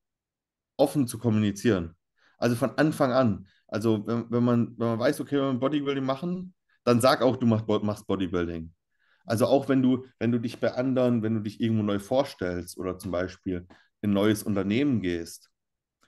offen zu kommunizieren. Also von Anfang an. Also wenn, wenn, man, wenn man weiß, okay, wenn wir Bodybuilding machen, dann sag auch, du machst, machst Bodybuilding. Also auch wenn du, wenn du dich bei anderen, wenn du dich irgendwo neu vorstellst oder zum Beispiel in ein neues Unternehmen gehst,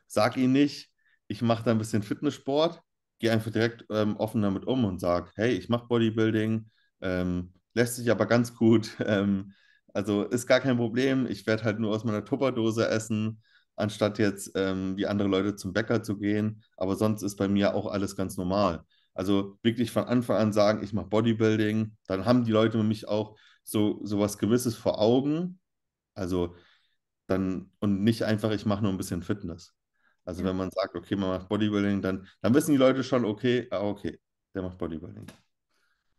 sag ihnen nicht, ich mache da ein bisschen Fitnesssport, geh einfach direkt ähm, offen damit um und sag, hey, ich mache Bodybuilding, ähm, lässt sich aber ganz gut ähm, also ist gar kein Problem. Ich werde halt nur aus meiner Tupperdose essen, anstatt jetzt ähm, wie andere Leute zum Bäcker zu gehen. Aber sonst ist bei mir auch alles ganz normal. Also wirklich von Anfang an sagen, ich mache Bodybuilding. Dann haben die Leute mich auch so, so was Gewisses vor Augen. Also dann und nicht einfach, ich mache nur ein bisschen Fitness. Also wenn man sagt, okay, man macht Bodybuilding, dann, dann wissen die Leute schon, okay, ah, okay, der macht Bodybuilding.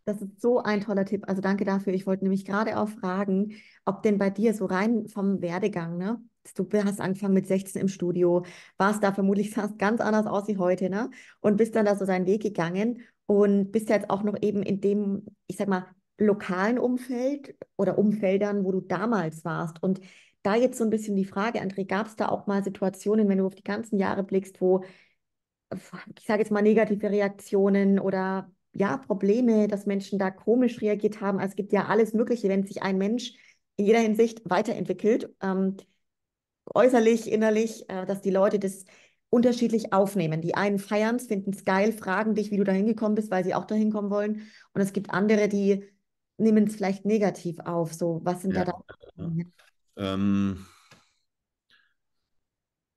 Das ist so ein toller Tipp. Also danke dafür. Ich wollte nämlich gerade auch fragen, ob denn bei dir so rein vom Werdegang, ne? Du hast angefangen mit 16 im Studio, warst da vermutlich fast ganz anders aus wie heute, ne? Und bist dann da so deinen Weg gegangen und bist jetzt auch noch eben in dem, ich sag mal, lokalen Umfeld oder Umfeldern, wo du damals warst. Und da jetzt so ein bisschen die Frage, André, gab es da auch mal Situationen, wenn du auf die ganzen Jahre blickst, wo, ich sage jetzt mal, negative Reaktionen oder ja, Probleme, dass Menschen da komisch reagiert haben. Also es gibt ja alles Mögliche, wenn sich ein Mensch in jeder Hinsicht weiterentwickelt, ähm, äußerlich, innerlich, äh, dass die Leute das unterschiedlich aufnehmen. Die einen feiern es, finden es geil, fragen dich, wie du da hingekommen bist, weil sie auch da hinkommen wollen. Und es gibt andere, die nehmen es vielleicht negativ auf. So, was sind ja. da da? Ähm,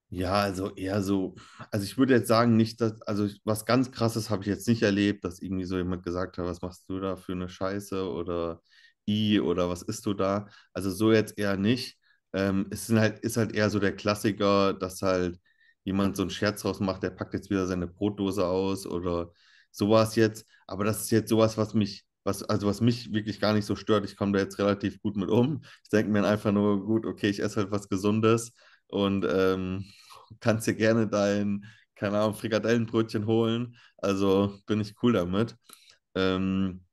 ja, also eher so, also ich würde jetzt sagen, nicht, dass, also was ganz krasses habe ich jetzt nicht erlebt, dass irgendwie so jemand gesagt hat, was machst du da für eine Scheiße oder i oder was isst du da? Also so jetzt eher nicht. Ähm, es sind halt, ist halt eher so der Klassiker, dass halt jemand so einen Scherz draus macht, der packt jetzt wieder seine Brotdose aus oder sowas jetzt. Aber das ist jetzt sowas, was mich, was, also was mich wirklich gar nicht so stört. Ich komme da jetzt relativ gut mit um. Ich denke mir einfach nur, gut, okay, ich esse halt was Gesundes und ähm, kannst dir gerne dein, keine Ahnung, Frikadellenbrötchen holen. Also bin ich cool damit. Ähm,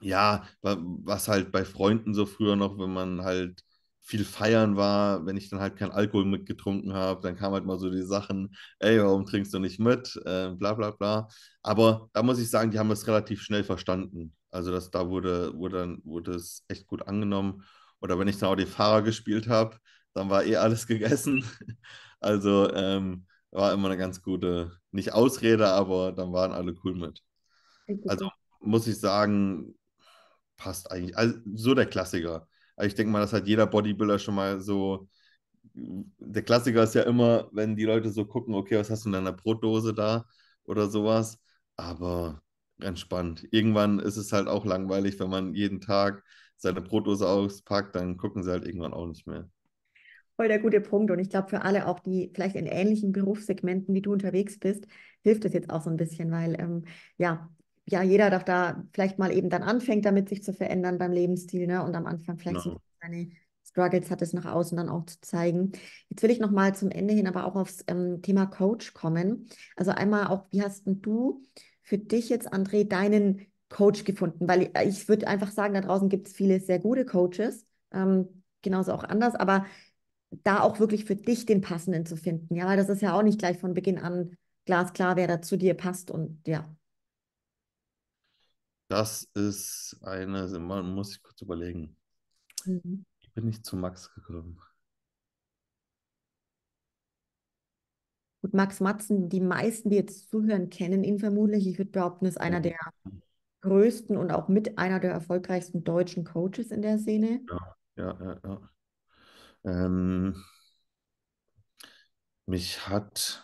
ja, was halt bei Freunden so früher noch, wenn man halt viel feiern war, wenn ich dann halt keinen Alkohol mitgetrunken habe, dann kamen halt mal so die Sachen, ey, warum trinkst du nicht mit, äh, bla bla bla. Aber da muss ich sagen, die haben es relativ schnell verstanden. Also das, da wurde, wurde, wurde es echt gut angenommen. Oder wenn ich dann auch den Fahrer gespielt habe, dann war eh alles gegessen. Also ähm, war immer eine ganz gute, nicht Ausrede, aber dann waren alle cool mit. Also muss ich sagen, passt eigentlich. Also so der Klassiker. Also ich denke mal, das hat jeder Bodybuilder schon mal so. Der Klassiker ist ja immer, wenn die Leute so gucken, okay, was hast du in deiner Brotdose da oder sowas. Aber entspannt. Irgendwann ist es halt auch langweilig, wenn man jeden Tag seine Brotdose auspackt, dann gucken sie halt irgendwann auch nicht mehr. Voll der gute Punkt. Und ich glaube, für alle auch, die vielleicht in ähnlichen Berufssegmenten, wie du unterwegs bist, hilft es jetzt auch so ein bisschen, weil ähm, ja, ja, jeder darf da vielleicht mal eben dann anfängt, damit sich zu verändern beim Lebensstil, ne? Und am Anfang vielleicht no. so genau. seine Struggles hat es nach außen dann auch zu zeigen. Jetzt will ich nochmal zum Ende hin aber auch aufs ähm, Thema Coach kommen. Also einmal auch, wie hast du für dich jetzt, André, deinen Coach gefunden? Weil äh, ich würde einfach sagen, da draußen gibt es viele sehr gute Coaches. Ähm, genauso auch anders. Aber da auch wirklich für dich den passenden zu finden. Ja, weil das ist ja auch nicht gleich von Beginn an glasklar, wer da zu dir passt und ja. Das ist eine, also man muss ich kurz überlegen. Mhm. Ich bin nicht zu Max gekommen. Gut, Max Matzen, die meisten, die jetzt zuhören, kennen ihn vermutlich. Ich würde behaupten, ist einer der größten und auch mit einer der erfolgreichsten deutschen Coaches in der Szene. Ja, ja, ja. ja. Ähm, mich hat,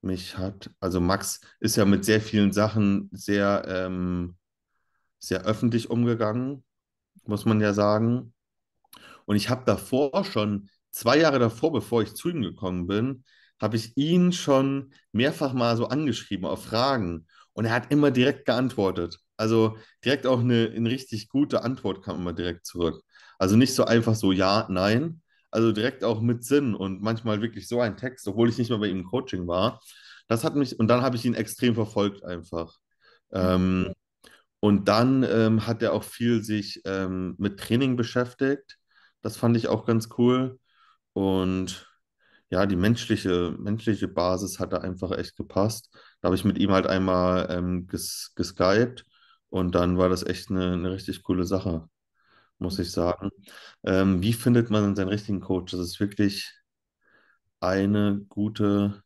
mich hat, also Max ist ja mit sehr vielen Sachen sehr, ähm, sehr öffentlich umgegangen, muss man ja sagen. Und ich habe davor schon, zwei Jahre davor, bevor ich zu ihm gekommen bin, habe ich ihn schon mehrfach mal so angeschrieben auf Fragen. Und er hat immer direkt geantwortet. Also direkt auch eine, eine richtig gute Antwort kam immer direkt zurück. Also nicht so einfach so ja, nein. Also direkt auch mit Sinn und manchmal wirklich so ein Text, obwohl ich nicht mal bei ihm im Coaching war. Das hat mich, und dann habe ich ihn extrem verfolgt einfach. Ähm, und dann ähm, hat er auch viel sich ähm, mit Training beschäftigt. Das fand ich auch ganz cool. Und ja, die menschliche, menschliche Basis hat da einfach echt gepasst. Da habe ich mit ihm halt einmal ähm, ges geskypt und dann war das echt eine, eine richtig coole Sache, muss mhm. ich sagen. Ähm, wie findet man seinen richtigen Coach? Das ist wirklich eine gute,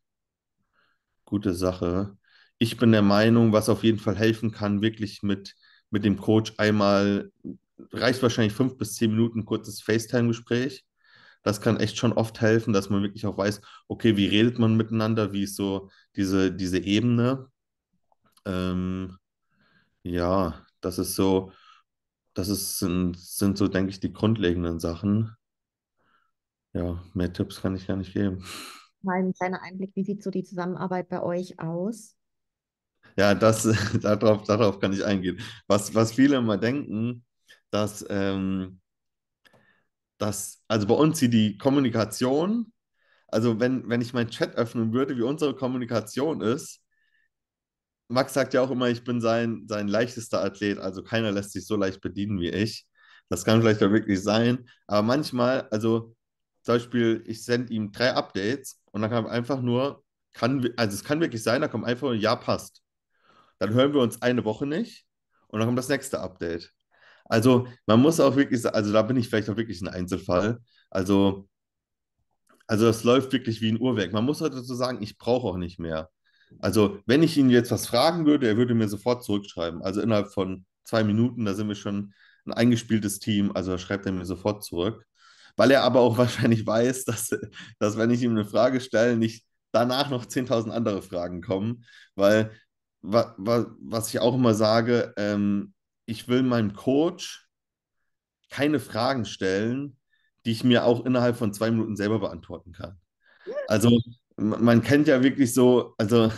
gute Sache. Ich bin der Meinung, was auf jeden Fall helfen kann, wirklich mit, mit dem Coach einmal, reicht wahrscheinlich fünf bis zehn Minuten kurzes FaceTime-Gespräch. Das kann echt schon oft helfen, dass man wirklich auch weiß, okay, wie redet man miteinander, wie ist so diese, diese Ebene. Ähm, ja, das ist so, das ist, sind, sind so, denke ich, die grundlegenden Sachen. Ja, mehr Tipps kann ich gar nicht geben. Mal ein kleiner Einblick, wie sieht so die Zusammenarbeit bei euch aus? Ja, das, darauf, darauf kann ich eingehen. Was, was viele immer denken, dass, ähm, dass, also bei uns sieht die Kommunikation, also wenn, wenn ich meinen Chat öffnen würde, wie unsere Kommunikation ist, Max sagt ja auch immer, ich bin sein, sein leichtester Athlet, also keiner lässt sich so leicht bedienen wie ich. Das kann vielleicht auch wirklich sein. Aber manchmal, also zum Beispiel, ich sende ihm drei Updates und dann kam einfach nur, kann, also es kann wirklich sein, da kommt einfach nur, ja, passt. Dann hören wir uns eine Woche nicht und dann kommt das nächste Update. Also man muss auch wirklich, also da bin ich vielleicht auch wirklich ein Einzelfall. Also, also das läuft wirklich wie ein Uhrwerk. Man muss halt dazu sagen, ich brauche auch nicht mehr. Also, wenn ich ihn jetzt was fragen würde, er würde mir sofort zurückschreiben. Also innerhalb von zwei Minuten, da sind wir schon ein eingespieltes Team, also schreibt er mir sofort zurück. Weil er aber auch wahrscheinlich weiß, dass, dass wenn ich ihm eine Frage stelle, nicht danach noch 10.000 andere Fragen kommen. Weil, wa, wa, was ich auch immer sage, ähm, ich will meinem Coach keine Fragen stellen, die ich mir auch innerhalb von zwei Minuten selber beantworten kann. Also man kennt ja wirklich so, also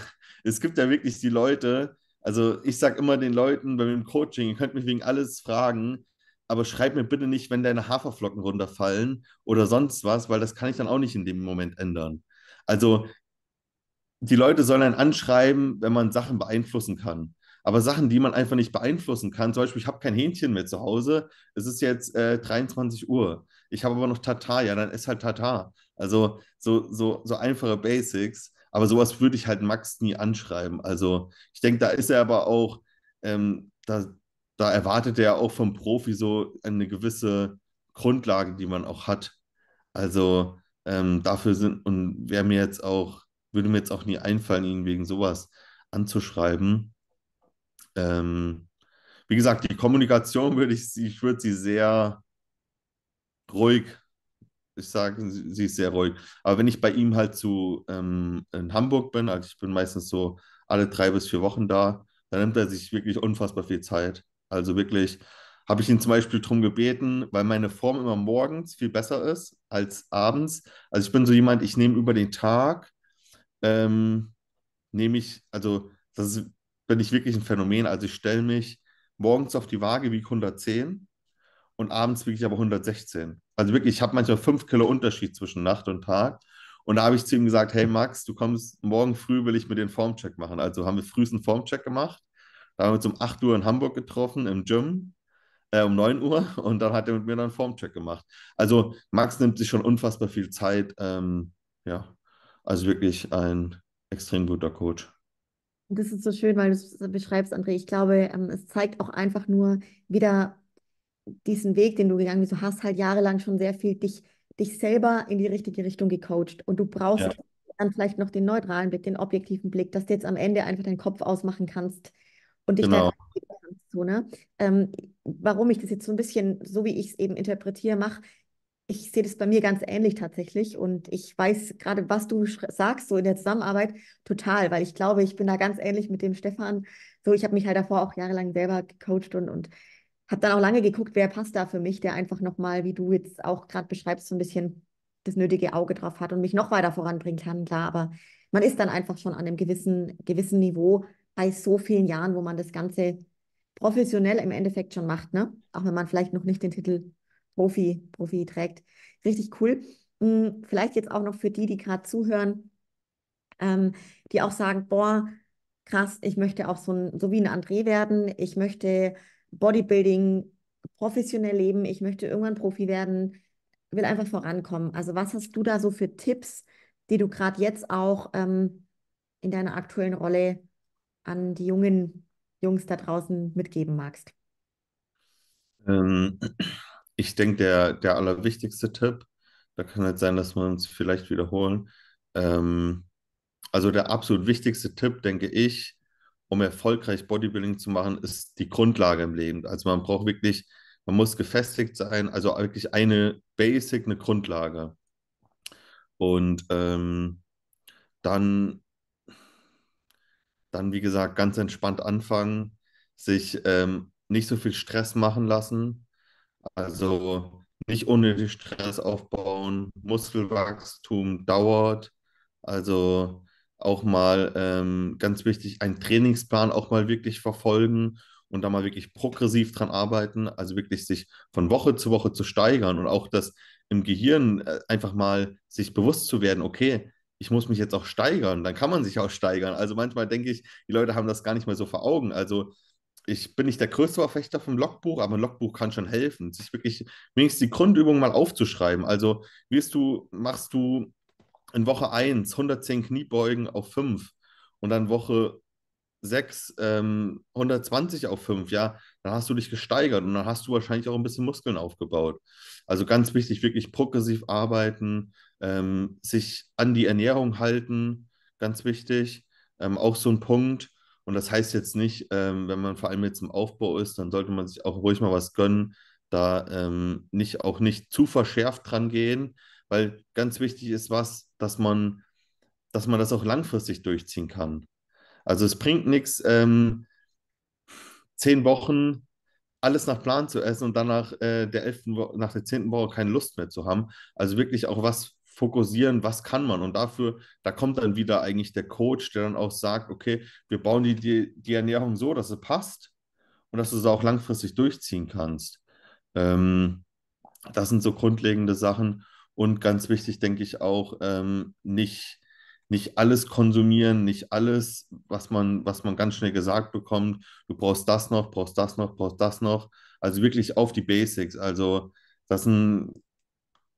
es gibt ja wirklich die Leute, also ich sage immer den Leuten bei dem Coaching, ihr könnt mich wegen alles fragen, aber schreib mir bitte nicht, wenn deine Haferflocken runterfallen oder sonst was, weil das kann ich dann auch nicht in dem Moment ändern. Also die Leute sollen einen anschreiben, wenn man Sachen beeinflussen kann. Aber Sachen, die man einfach nicht beeinflussen kann, zum Beispiel, ich habe kein Hähnchen mehr zu Hause, es ist jetzt äh, 23 Uhr, ich habe aber noch Tatar, ja, dann ist halt Tatar. Also so, so, so einfache Basics, aber sowas würde ich halt Max nie anschreiben. Also ich denke, da ist er aber auch, ähm, da, da erwartet er auch vom Profi so eine gewisse Grundlage, die man auch hat. Also ähm, dafür sind, und wäre mir jetzt auch, würde mir jetzt auch nie einfallen, ihn wegen sowas anzuschreiben. Ähm, wie gesagt, die Kommunikation würde ich, ich würde sie sehr ruhig ich sage, sie ist sehr ruhig. Aber wenn ich bei ihm halt zu ähm, in Hamburg bin, also ich bin meistens so alle drei bis vier Wochen da, dann nimmt er sich wirklich unfassbar viel Zeit. Also wirklich habe ich ihn zum Beispiel darum gebeten, weil meine Form immer morgens viel besser ist als abends. Also ich bin so jemand, ich nehme über den Tag, ähm, nehme ich, also das ist, bin ich wirklich ein Phänomen. Also ich stelle mich morgens auf die Waage wie 110 und abends wiege ich aber 116. Also wirklich, ich habe manchmal fünf Kilo Unterschied zwischen Nacht und Tag. Und da habe ich zu ihm gesagt, hey Max, du kommst morgen früh, will ich mit den Formcheck machen. Also haben wir frühest einen Formcheck gemacht. Da haben wir uns um 8 Uhr in Hamburg getroffen, im Gym, äh, um 9 Uhr. Und dann hat er mit mir dann einen Formcheck gemacht. Also Max nimmt sich schon unfassbar viel Zeit. Ähm, ja, also wirklich ein extrem guter Coach. Das ist so schön, weil du es beschreibst, André. Ich glaube, ähm, es zeigt auch einfach nur wieder, diesen Weg, den du gegangen bist, du hast halt jahrelang schon sehr viel dich, dich selber in die richtige Richtung gecoacht und du brauchst ja. dann vielleicht noch den neutralen Blick, den objektiven Blick, dass du jetzt am Ende einfach deinen Kopf ausmachen kannst und dich genau. da kannst. So, ne? Ähm, warum ich das jetzt so ein bisschen, so wie ich es eben interpretiere, mache, ich sehe das bei mir ganz ähnlich tatsächlich und ich weiß gerade, was du sagst, so in der Zusammenarbeit, total, weil ich glaube, ich bin da ganz ähnlich mit dem Stefan. So, ich habe mich halt davor auch jahrelang selber gecoacht und, und habe dann auch lange geguckt, wer passt da für mich, der einfach nochmal, wie du jetzt auch gerade beschreibst, so ein bisschen das nötige Auge drauf hat und mich noch weiter voranbringen kann, klar, aber man ist dann einfach schon an einem gewissen, gewissen Niveau bei so vielen Jahren, wo man das Ganze professionell im Endeffekt schon macht, ne? Auch wenn man vielleicht noch nicht den Titel Profi, Profi trägt. Richtig cool. Hm, vielleicht jetzt auch noch für die, die gerade zuhören, ähm, die auch sagen, boah, krass, ich möchte auch so, ein, so wie ein André werden, ich möchte Bodybuilding, professionell leben, ich möchte irgendwann Profi werden, will einfach vorankommen. Also was hast du da so für Tipps, die du gerade jetzt auch ähm, in deiner aktuellen Rolle an die jungen Jungs da draußen mitgeben magst? Ähm, ich denke, der, der allerwichtigste Tipp, da kann es halt sein, dass wir uns vielleicht wiederholen. Ähm, also der absolut wichtigste Tipp, denke ich, um erfolgreich Bodybuilding zu machen, ist die Grundlage im Leben. Also man braucht wirklich, man muss gefestigt sein, also wirklich eine Basic, eine Grundlage. Und ähm, dann, dann, wie gesagt, ganz entspannt anfangen, sich ähm, nicht so viel Stress machen lassen. Also nicht unnötig Stress aufbauen. Muskelwachstum dauert. Also auch mal ähm, ganz wichtig, einen Trainingsplan auch mal wirklich verfolgen und da mal wirklich progressiv dran arbeiten, also wirklich sich von Woche zu Woche zu steigern und auch das im Gehirn äh, einfach mal sich bewusst zu werden, okay, ich muss mich jetzt auch steigern, dann kann man sich auch steigern. Also manchmal denke ich, die Leute haben das gar nicht mehr so vor Augen. Also ich bin nicht der größte Verfechter vom Logbuch, aber ein Logbuch kann schon helfen, sich wirklich wenigstens die Grundübung mal aufzuschreiben. Also wirst du, machst du in Woche 1 110 Kniebeugen auf 5 und dann Woche 6 ähm, 120 auf 5, ja, dann hast du dich gesteigert und dann hast du wahrscheinlich auch ein bisschen Muskeln aufgebaut. Also ganz wichtig, wirklich progressiv arbeiten, ähm, sich an die Ernährung halten, ganz wichtig. Ähm, auch so ein Punkt. Und das heißt jetzt nicht, ähm, wenn man vor allem jetzt im Aufbau ist, dann sollte man sich auch ruhig mal was gönnen, da ähm, nicht auch nicht zu verschärft dran gehen, weil ganz wichtig ist was, dass man, dass man das auch langfristig durchziehen kann. Also es bringt nichts, ähm, zehn Wochen alles nach Plan zu essen und danach äh, der elften nach der zehnten Woche keine Lust mehr zu haben. Also wirklich auch was fokussieren, was kann man. Und dafür, da kommt dann wieder eigentlich der Coach, der dann auch sagt, okay, wir bauen die, die, die Ernährung so, dass sie passt und dass du es auch langfristig durchziehen kannst. Ähm, das sind so grundlegende Sachen. Und ganz wichtig, denke ich auch, ähm, nicht, nicht alles konsumieren, nicht alles, was man, was man ganz schnell gesagt bekommt, du brauchst das noch, brauchst das noch, brauchst das noch. Also wirklich auf die Basics. Also das ist ein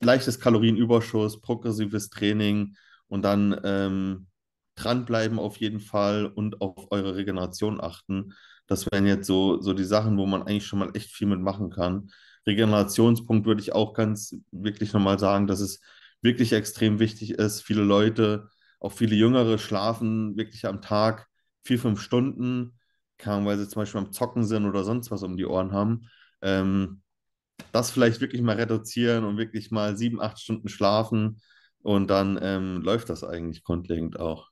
leichtes Kalorienüberschuss, progressives Training und dann ähm, dranbleiben auf jeden Fall und auf eure Regeneration achten. Das wären jetzt so, so die Sachen, wo man eigentlich schon mal echt viel mitmachen kann. Regenerationspunkt würde ich auch ganz wirklich nochmal sagen, dass es wirklich extrem wichtig ist. Viele Leute, auch viele Jüngere, schlafen wirklich am Tag vier, fünf Stunden, weil sie zum Beispiel am Zocken sind oder sonst was um die Ohren haben. Ähm, das vielleicht wirklich mal reduzieren und wirklich mal sieben, acht Stunden schlafen und dann ähm, läuft das eigentlich grundlegend auch.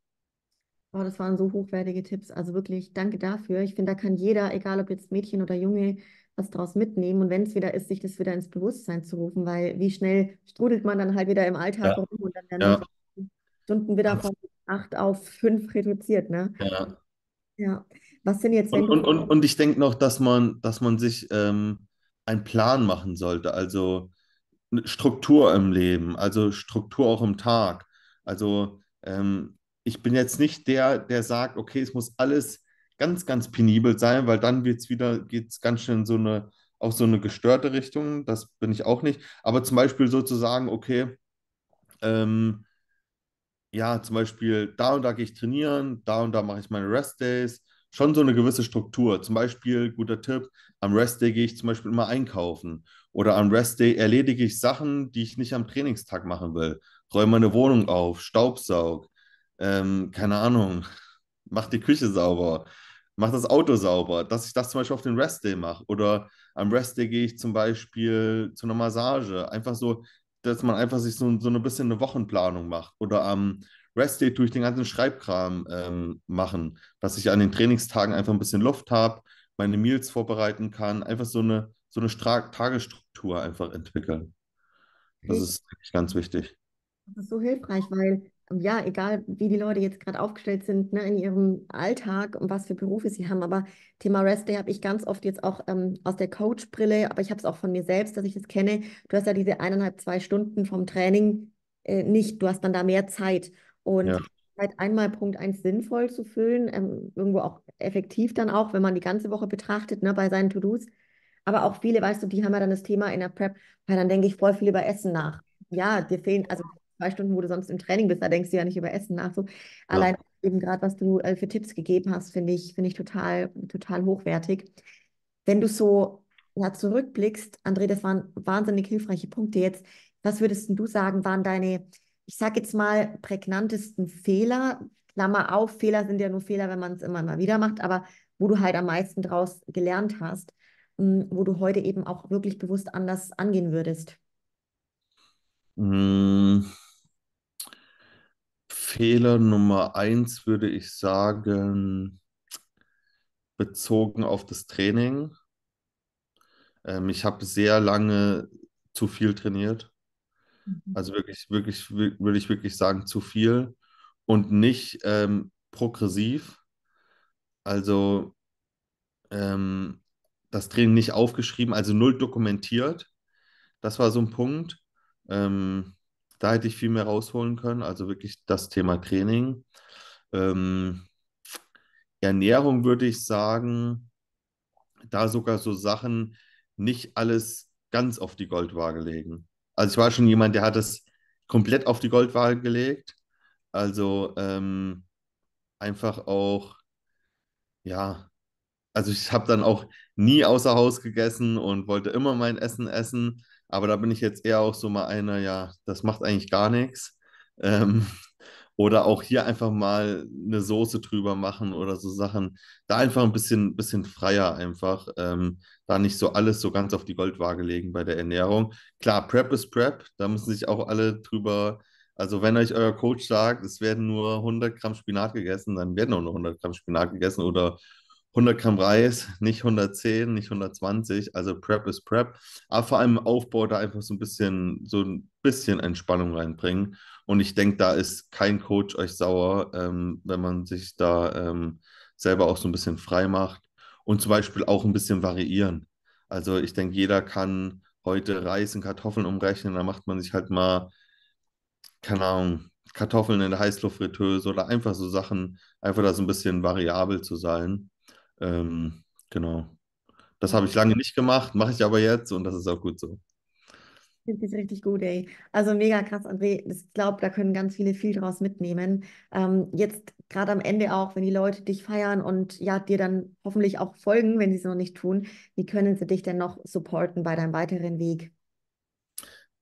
Oh, das waren so hochwertige Tipps. Also wirklich, danke dafür. Ich finde, da kann jeder, egal ob jetzt Mädchen oder Junge, was daraus mitnehmen und wenn es wieder ist, sich das wieder ins Bewusstsein zu rufen, weil wie schnell strudelt man dann halt wieder im Alltag ja. rum und dann werden ja. Stunden wieder von acht auf fünf reduziert, ne? Ja. ja. Was sind jetzt? Und, und, und, und ich denke noch, dass man, dass man sich ähm, einen Plan machen sollte, also Struktur im Leben, also Struktur auch im Tag. Also ähm, ich bin jetzt nicht der, der sagt, okay, es muss alles ganz, ganz penibel sein, weil dann wird es wieder, geht es ganz schön in so eine, auch so eine gestörte Richtung. Das bin ich auch nicht. Aber zum Beispiel sozusagen, okay, ähm, ja, zum Beispiel da und da gehe ich trainieren, da und da mache ich meine Rest-Days. Schon so eine gewisse Struktur. Zum Beispiel, guter Tipp, am Rest-Day gehe ich zum Beispiel immer einkaufen. Oder am Rest-Day erledige ich Sachen, die ich nicht am Trainingstag machen will. Räume meine Wohnung auf, Staubsaug, ähm, keine Ahnung, mach die Küche sauber mache das Auto sauber, dass ich das zum Beispiel auf den Restday mache oder am Restday gehe ich zum Beispiel zu einer Massage. Einfach so, dass man einfach sich so, so ein bisschen eine Wochenplanung macht oder am Restday tue ich den ganzen Schreibkram ähm, machen, dass ich an den Trainingstagen einfach ein bisschen Luft habe, meine Meals vorbereiten kann, einfach so eine, so eine Stra Tagesstruktur einfach entwickeln. Das ist ganz wichtig. Das ist so hilfreich, weil ja, egal wie die Leute jetzt gerade aufgestellt sind, ne, in ihrem Alltag und was für Berufe sie haben. Aber Thema Rest Day habe ich ganz oft jetzt auch ähm, aus der Coach-Brille, aber ich habe es auch von mir selbst, dass ich das kenne. Du hast ja diese eineinhalb, zwei Stunden vom Training äh, nicht. Du hast dann da mehr Zeit. Und ja. Halt einmal Punkt eins sinnvoll zu füllen, ähm, irgendwo auch effektiv dann auch, wenn man die ganze Woche betrachtet, ne, bei seinen To-Dos. Aber auch viele, weißt du, die haben ja dann das Thema in der Prep, weil dann denke ich voll viel über Essen nach. Ja, dir fehlen, also zwei Stunden, wo du sonst im Training bist, da denkst du ja nicht über Essen nach. So. Ja. Allein eben gerade, was du äh, für Tipps gegeben hast, finde ich, finde ich total, total hochwertig. Wenn du so ja, zurückblickst, André, das waren wahnsinnig hilfreiche Punkte jetzt. Was würdest du sagen, waren deine, ich sag jetzt mal, prägnantesten Fehler? Klammer auf, Fehler sind ja nur Fehler, wenn man es immer mal wieder macht, aber wo du halt am meisten draus gelernt hast, hm, wo du heute eben auch wirklich bewusst anders angehen würdest? Hm. Fehler Nummer eins würde ich sagen, bezogen auf das Training. Ähm, ich habe sehr lange zu viel trainiert. Mhm. Also wirklich, wirklich, würde ich wirklich sagen, zu viel und nicht ähm, progressiv. Also ähm, das Training nicht aufgeschrieben, also null dokumentiert. Das war so ein Punkt. Ähm, da hätte ich viel mehr rausholen können. Also wirklich das Thema Training. Ähm, Ernährung würde ich sagen, da sogar so Sachen nicht alles ganz auf die Goldwaage legen. Also ich war schon jemand, der hat es komplett auf die Goldwaage gelegt. Also ähm, einfach auch, ja, also ich habe dann auch nie außer Haus gegessen und wollte immer mein Essen essen. Aber da bin ich jetzt eher auch so mal einer, ja, das macht eigentlich gar nichts. Ähm, oder auch hier einfach mal eine Soße drüber machen oder so Sachen. Da einfach ein bisschen, bisschen freier einfach. Ähm, da nicht so alles so ganz auf die Goldwaage legen bei der Ernährung. Klar, Prep ist Prep. Da müssen sich auch alle drüber. Also wenn euch euer Coach sagt, es werden nur 100 Gramm Spinat gegessen, dann werden auch nur 100 Gramm Spinat gegessen oder 100 Gramm Reis, nicht 110, nicht 120. Also Prep ist Prep. Aber vor allem Aufbau da einfach so ein bisschen, so ein bisschen Entspannung reinbringen. Und ich denke, da ist kein Coach euch sauer, ähm, wenn man sich da ähm, selber auch so ein bisschen frei macht und zum Beispiel auch ein bisschen variieren. Also ich denke, jeder kann heute Reis in Kartoffeln umrechnen. Da macht man sich halt mal, keine Ahnung, Kartoffeln in der Heißluftfritteuse oder einfach so Sachen, einfach da so ein bisschen variabel zu sein. Ähm, genau. Das habe ich lange nicht gemacht, mache ich aber jetzt und das ist auch gut so. Ich Finde das richtig gut, ey. Also mega krass, André. Ich glaube, da können ganz viele viel draus mitnehmen. Ähm, jetzt gerade am Ende auch, wenn die Leute dich feiern und ja, dir dann hoffentlich auch folgen, wenn sie es noch nicht tun, wie können sie dich denn noch supporten bei deinem weiteren Weg?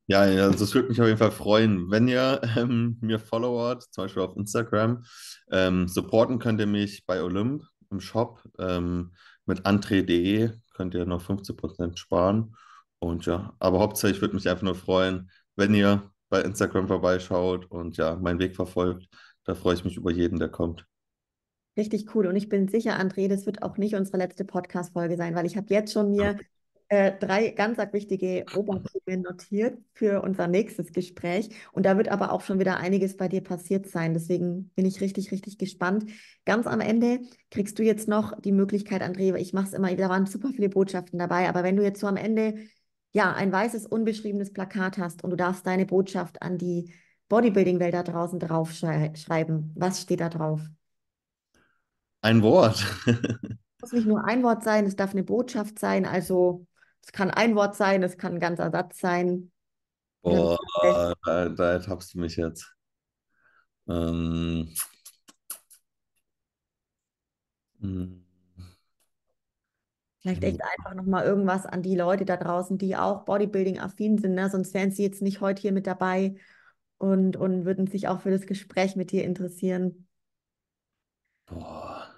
Ja, also es würde mich auf jeden Fall freuen, wenn ihr ähm, mir followert, zum Beispiel auf Instagram. Ähm, supporten könnt ihr mich bei Olymp, im Shop. Ähm, mit antre.de könnt ihr noch 15% sparen. Und ja, aber hauptsächlich würde mich einfach nur freuen, wenn ihr bei Instagram vorbeischaut und ja, meinen Weg verfolgt. Da freue ich mich über jeden, der kommt. Richtig cool. Und ich bin sicher, André, das wird auch nicht unsere letzte Podcast-Folge sein, weil ich habe jetzt schon mir äh, drei ganz wichtige Oberthemen notiert für unser nächstes Gespräch. Und da wird aber auch schon wieder einiges bei dir passiert sein. Deswegen bin ich richtig, richtig gespannt. Ganz am Ende kriegst du jetzt noch die Möglichkeit, Andrea, ich mache es immer, da waren super viele Botschaften dabei, aber wenn du jetzt so am Ende ja ein weißes, unbeschriebenes Plakat hast und du darfst deine Botschaft an die Bodybuilding-Welt da draußen draufschreiben, was steht da drauf? Ein Wort. Es muss nicht nur ein Wort sein, es darf eine Botschaft sein. Also es kann ein Wort sein, es kann ein ganzer Satz sein. Boah, da, da tappst du mich jetzt. Ähm, Vielleicht echt hm. einfach nochmal irgendwas an die Leute da draußen, die auch Bodybuilding-affin sind, ne? sonst wären sie jetzt nicht heute hier mit dabei und, und würden sich auch für das Gespräch mit dir interessieren. Boah.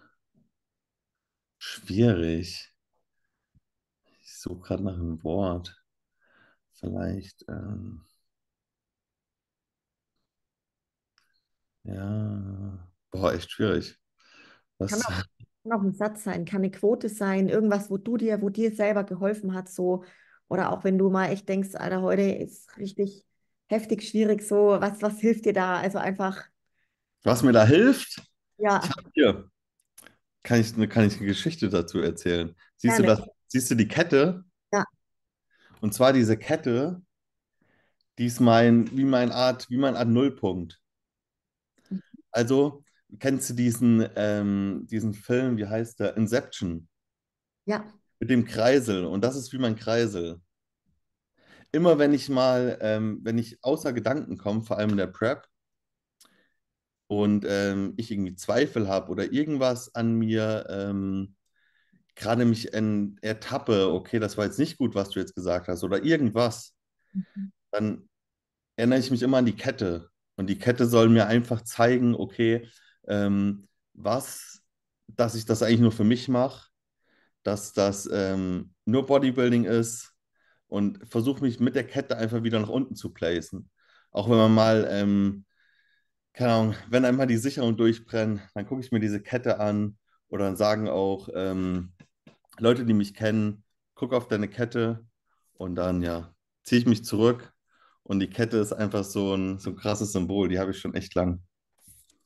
Schwierig ich suche gerade nach einem Wort. Vielleicht, ähm, ja, boah, echt schwierig. Was, kann, auch, kann auch ein Satz sein, kann eine Quote sein, irgendwas, wo du dir, wo dir selber geholfen hat, so. Oder auch wenn du mal echt denkst, Alter, heute ist richtig heftig schwierig, so, was, was hilft dir da? Also einfach. Was mir da hilft? Ja. Ich hab hier. Kann ich, kann ich eine Geschichte dazu erzählen? Siehst Gerne. du das? Siehst du die Kette? Ja. Und zwar diese Kette, die ist mein, wie mein Art, wie mein Art Nullpunkt. Mhm. Also, kennst du diesen, ähm, diesen Film, wie heißt der? Inception. Ja. Mit dem Kreisel. Und das ist wie mein Kreisel. Immer wenn ich mal, ähm, wenn ich außer Gedanken komme, vor allem in der Prep, und ähm, ich irgendwie Zweifel habe oder irgendwas an mir ähm, gerade mich in, ertappe, okay, das war jetzt nicht gut, was du jetzt gesagt hast oder irgendwas, mhm. dann erinnere ich mich immer an die Kette. Und die Kette soll mir einfach zeigen, okay, ähm, was, dass ich das eigentlich nur für mich mache, dass das ähm, nur Bodybuilding ist und versuche mich mit der Kette einfach wieder nach unten zu placen. Auch wenn man mal, ähm, keine Ahnung, wenn einmal die Sicherung durchbrennt, dann gucke ich mir diese Kette an oder dann sagen auch, ähm, Leute, die mich kennen, guck auf deine Kette und dann ja, ziehe ich mich zurück. Und die Kette ist einfach so ein, so ein krasses Symbol, die habe ich schon echt lang.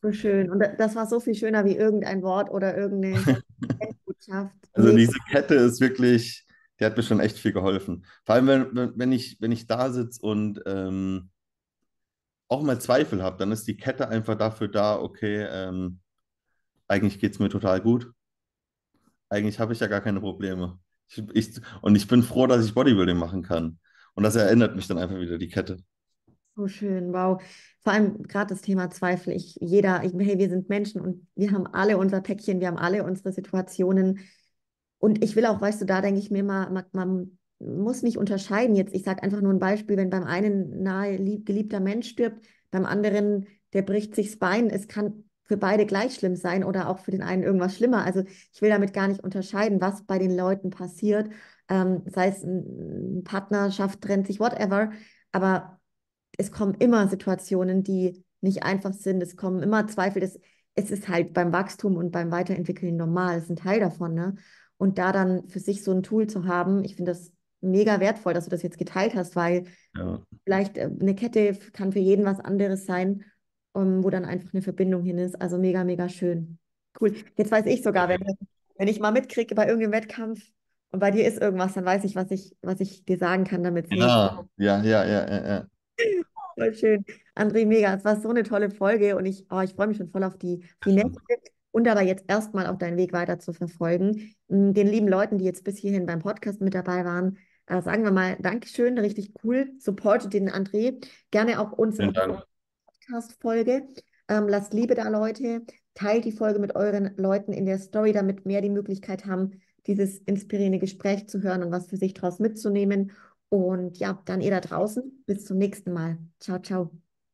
So schön. Und das war so viel schöner wie irgendein Wort oder irgendeine Botschaft. also diese Kette ist wirklich, die hat mir schon echt viel geholfen. Vor allem, wenn, wenn, ich, wenn ich da sitze und ähm, auch mal Zweifel habe, dann ist die Kette einfach dafür da, okay, ähm, eigentlich geht es mir total gut eigentlich habe ich ja gar keine Probleme. Ich, ich, und ich bin froh, dass ich Bodybuilding machen kann. Und das erinnert mich dann einfach wieder die Kette. So schön, wow. Vor allem gerade das Thema Zweifel. Ich, jeder, ich, hey, wir sind Menschen und wir haben alle unser Päckchen, wir haben alle unsere Situationen. Und ich will auch, weißt du, da denke ich mir mal, man, man muss nicht unterscheiden. Jetzt, ich sage einfach nur ein Beispiel, wenn beim einen nahe lieb, geliebter Mensch stirbt, beim anderen, der bricht sich das Bein. Es kann für beide gleich schlimm sein oder auch für den einen irgendwas schlimmer. Also ich will damit gar nicht unterscheiden, was bei den Leuten passiert. Ähm, sei es eine Partnerschaft trennt sich, whatever. Aber es kommen immer Situationen, die nicht einfach sind. Es kommen immer Zweifel. Das, es ist halt beim Wachstum und beim Weiterentwickeln normal. Es ist ein Teil davon. Ne? Und da dann für sich so ein Tool zu haben, ich finde das mega wertvoll, dass du das jetzt geteilt hast, weil ja. vielleicht äh, eine Kette kann für jeden was anderes sein um, ähm, wo dann einfach eine Verbindung hin ist. Also mega, mega schön. Cool. Jetzt weiß ich sogar, wenn, wenn ich mal mitkriege bei irgendeinem Wettkampf und bei dir ist irgendwas, dann weiß ich, was ich, was ich dir sagen kann, damit es Genau. Ja, ja, ja, ja, ja. Voll schön. André, mega. Es war so eine tolle Folge und ich, oh, ich freue mich schon voll auf die, die nächste und aber jetzt erstmal auch deinen Weg weiter zu verfolgen. Mm, den lieben Leuten, die jetzt bis hierhin beim Podcast mit dabei waren, äh, sagen wir mal Dankeschön, richtig cool. Supportet den André. Gerne auch uns. Vielen Dank. Podcast-Folge. Ähm, lasst Liebe da, Leute. Teilt die Folge mit euren Leuten in der Story, damit mehr die Möglichkeit haben, dieses inspirierende Gespräch zu hören und was für sich daraus mitzunehmen. Und ja, dann ihr da draußen. Bis zum nächsten Mal. Ciao, ciao.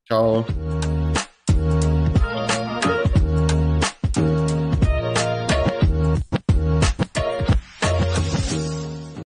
Ciao.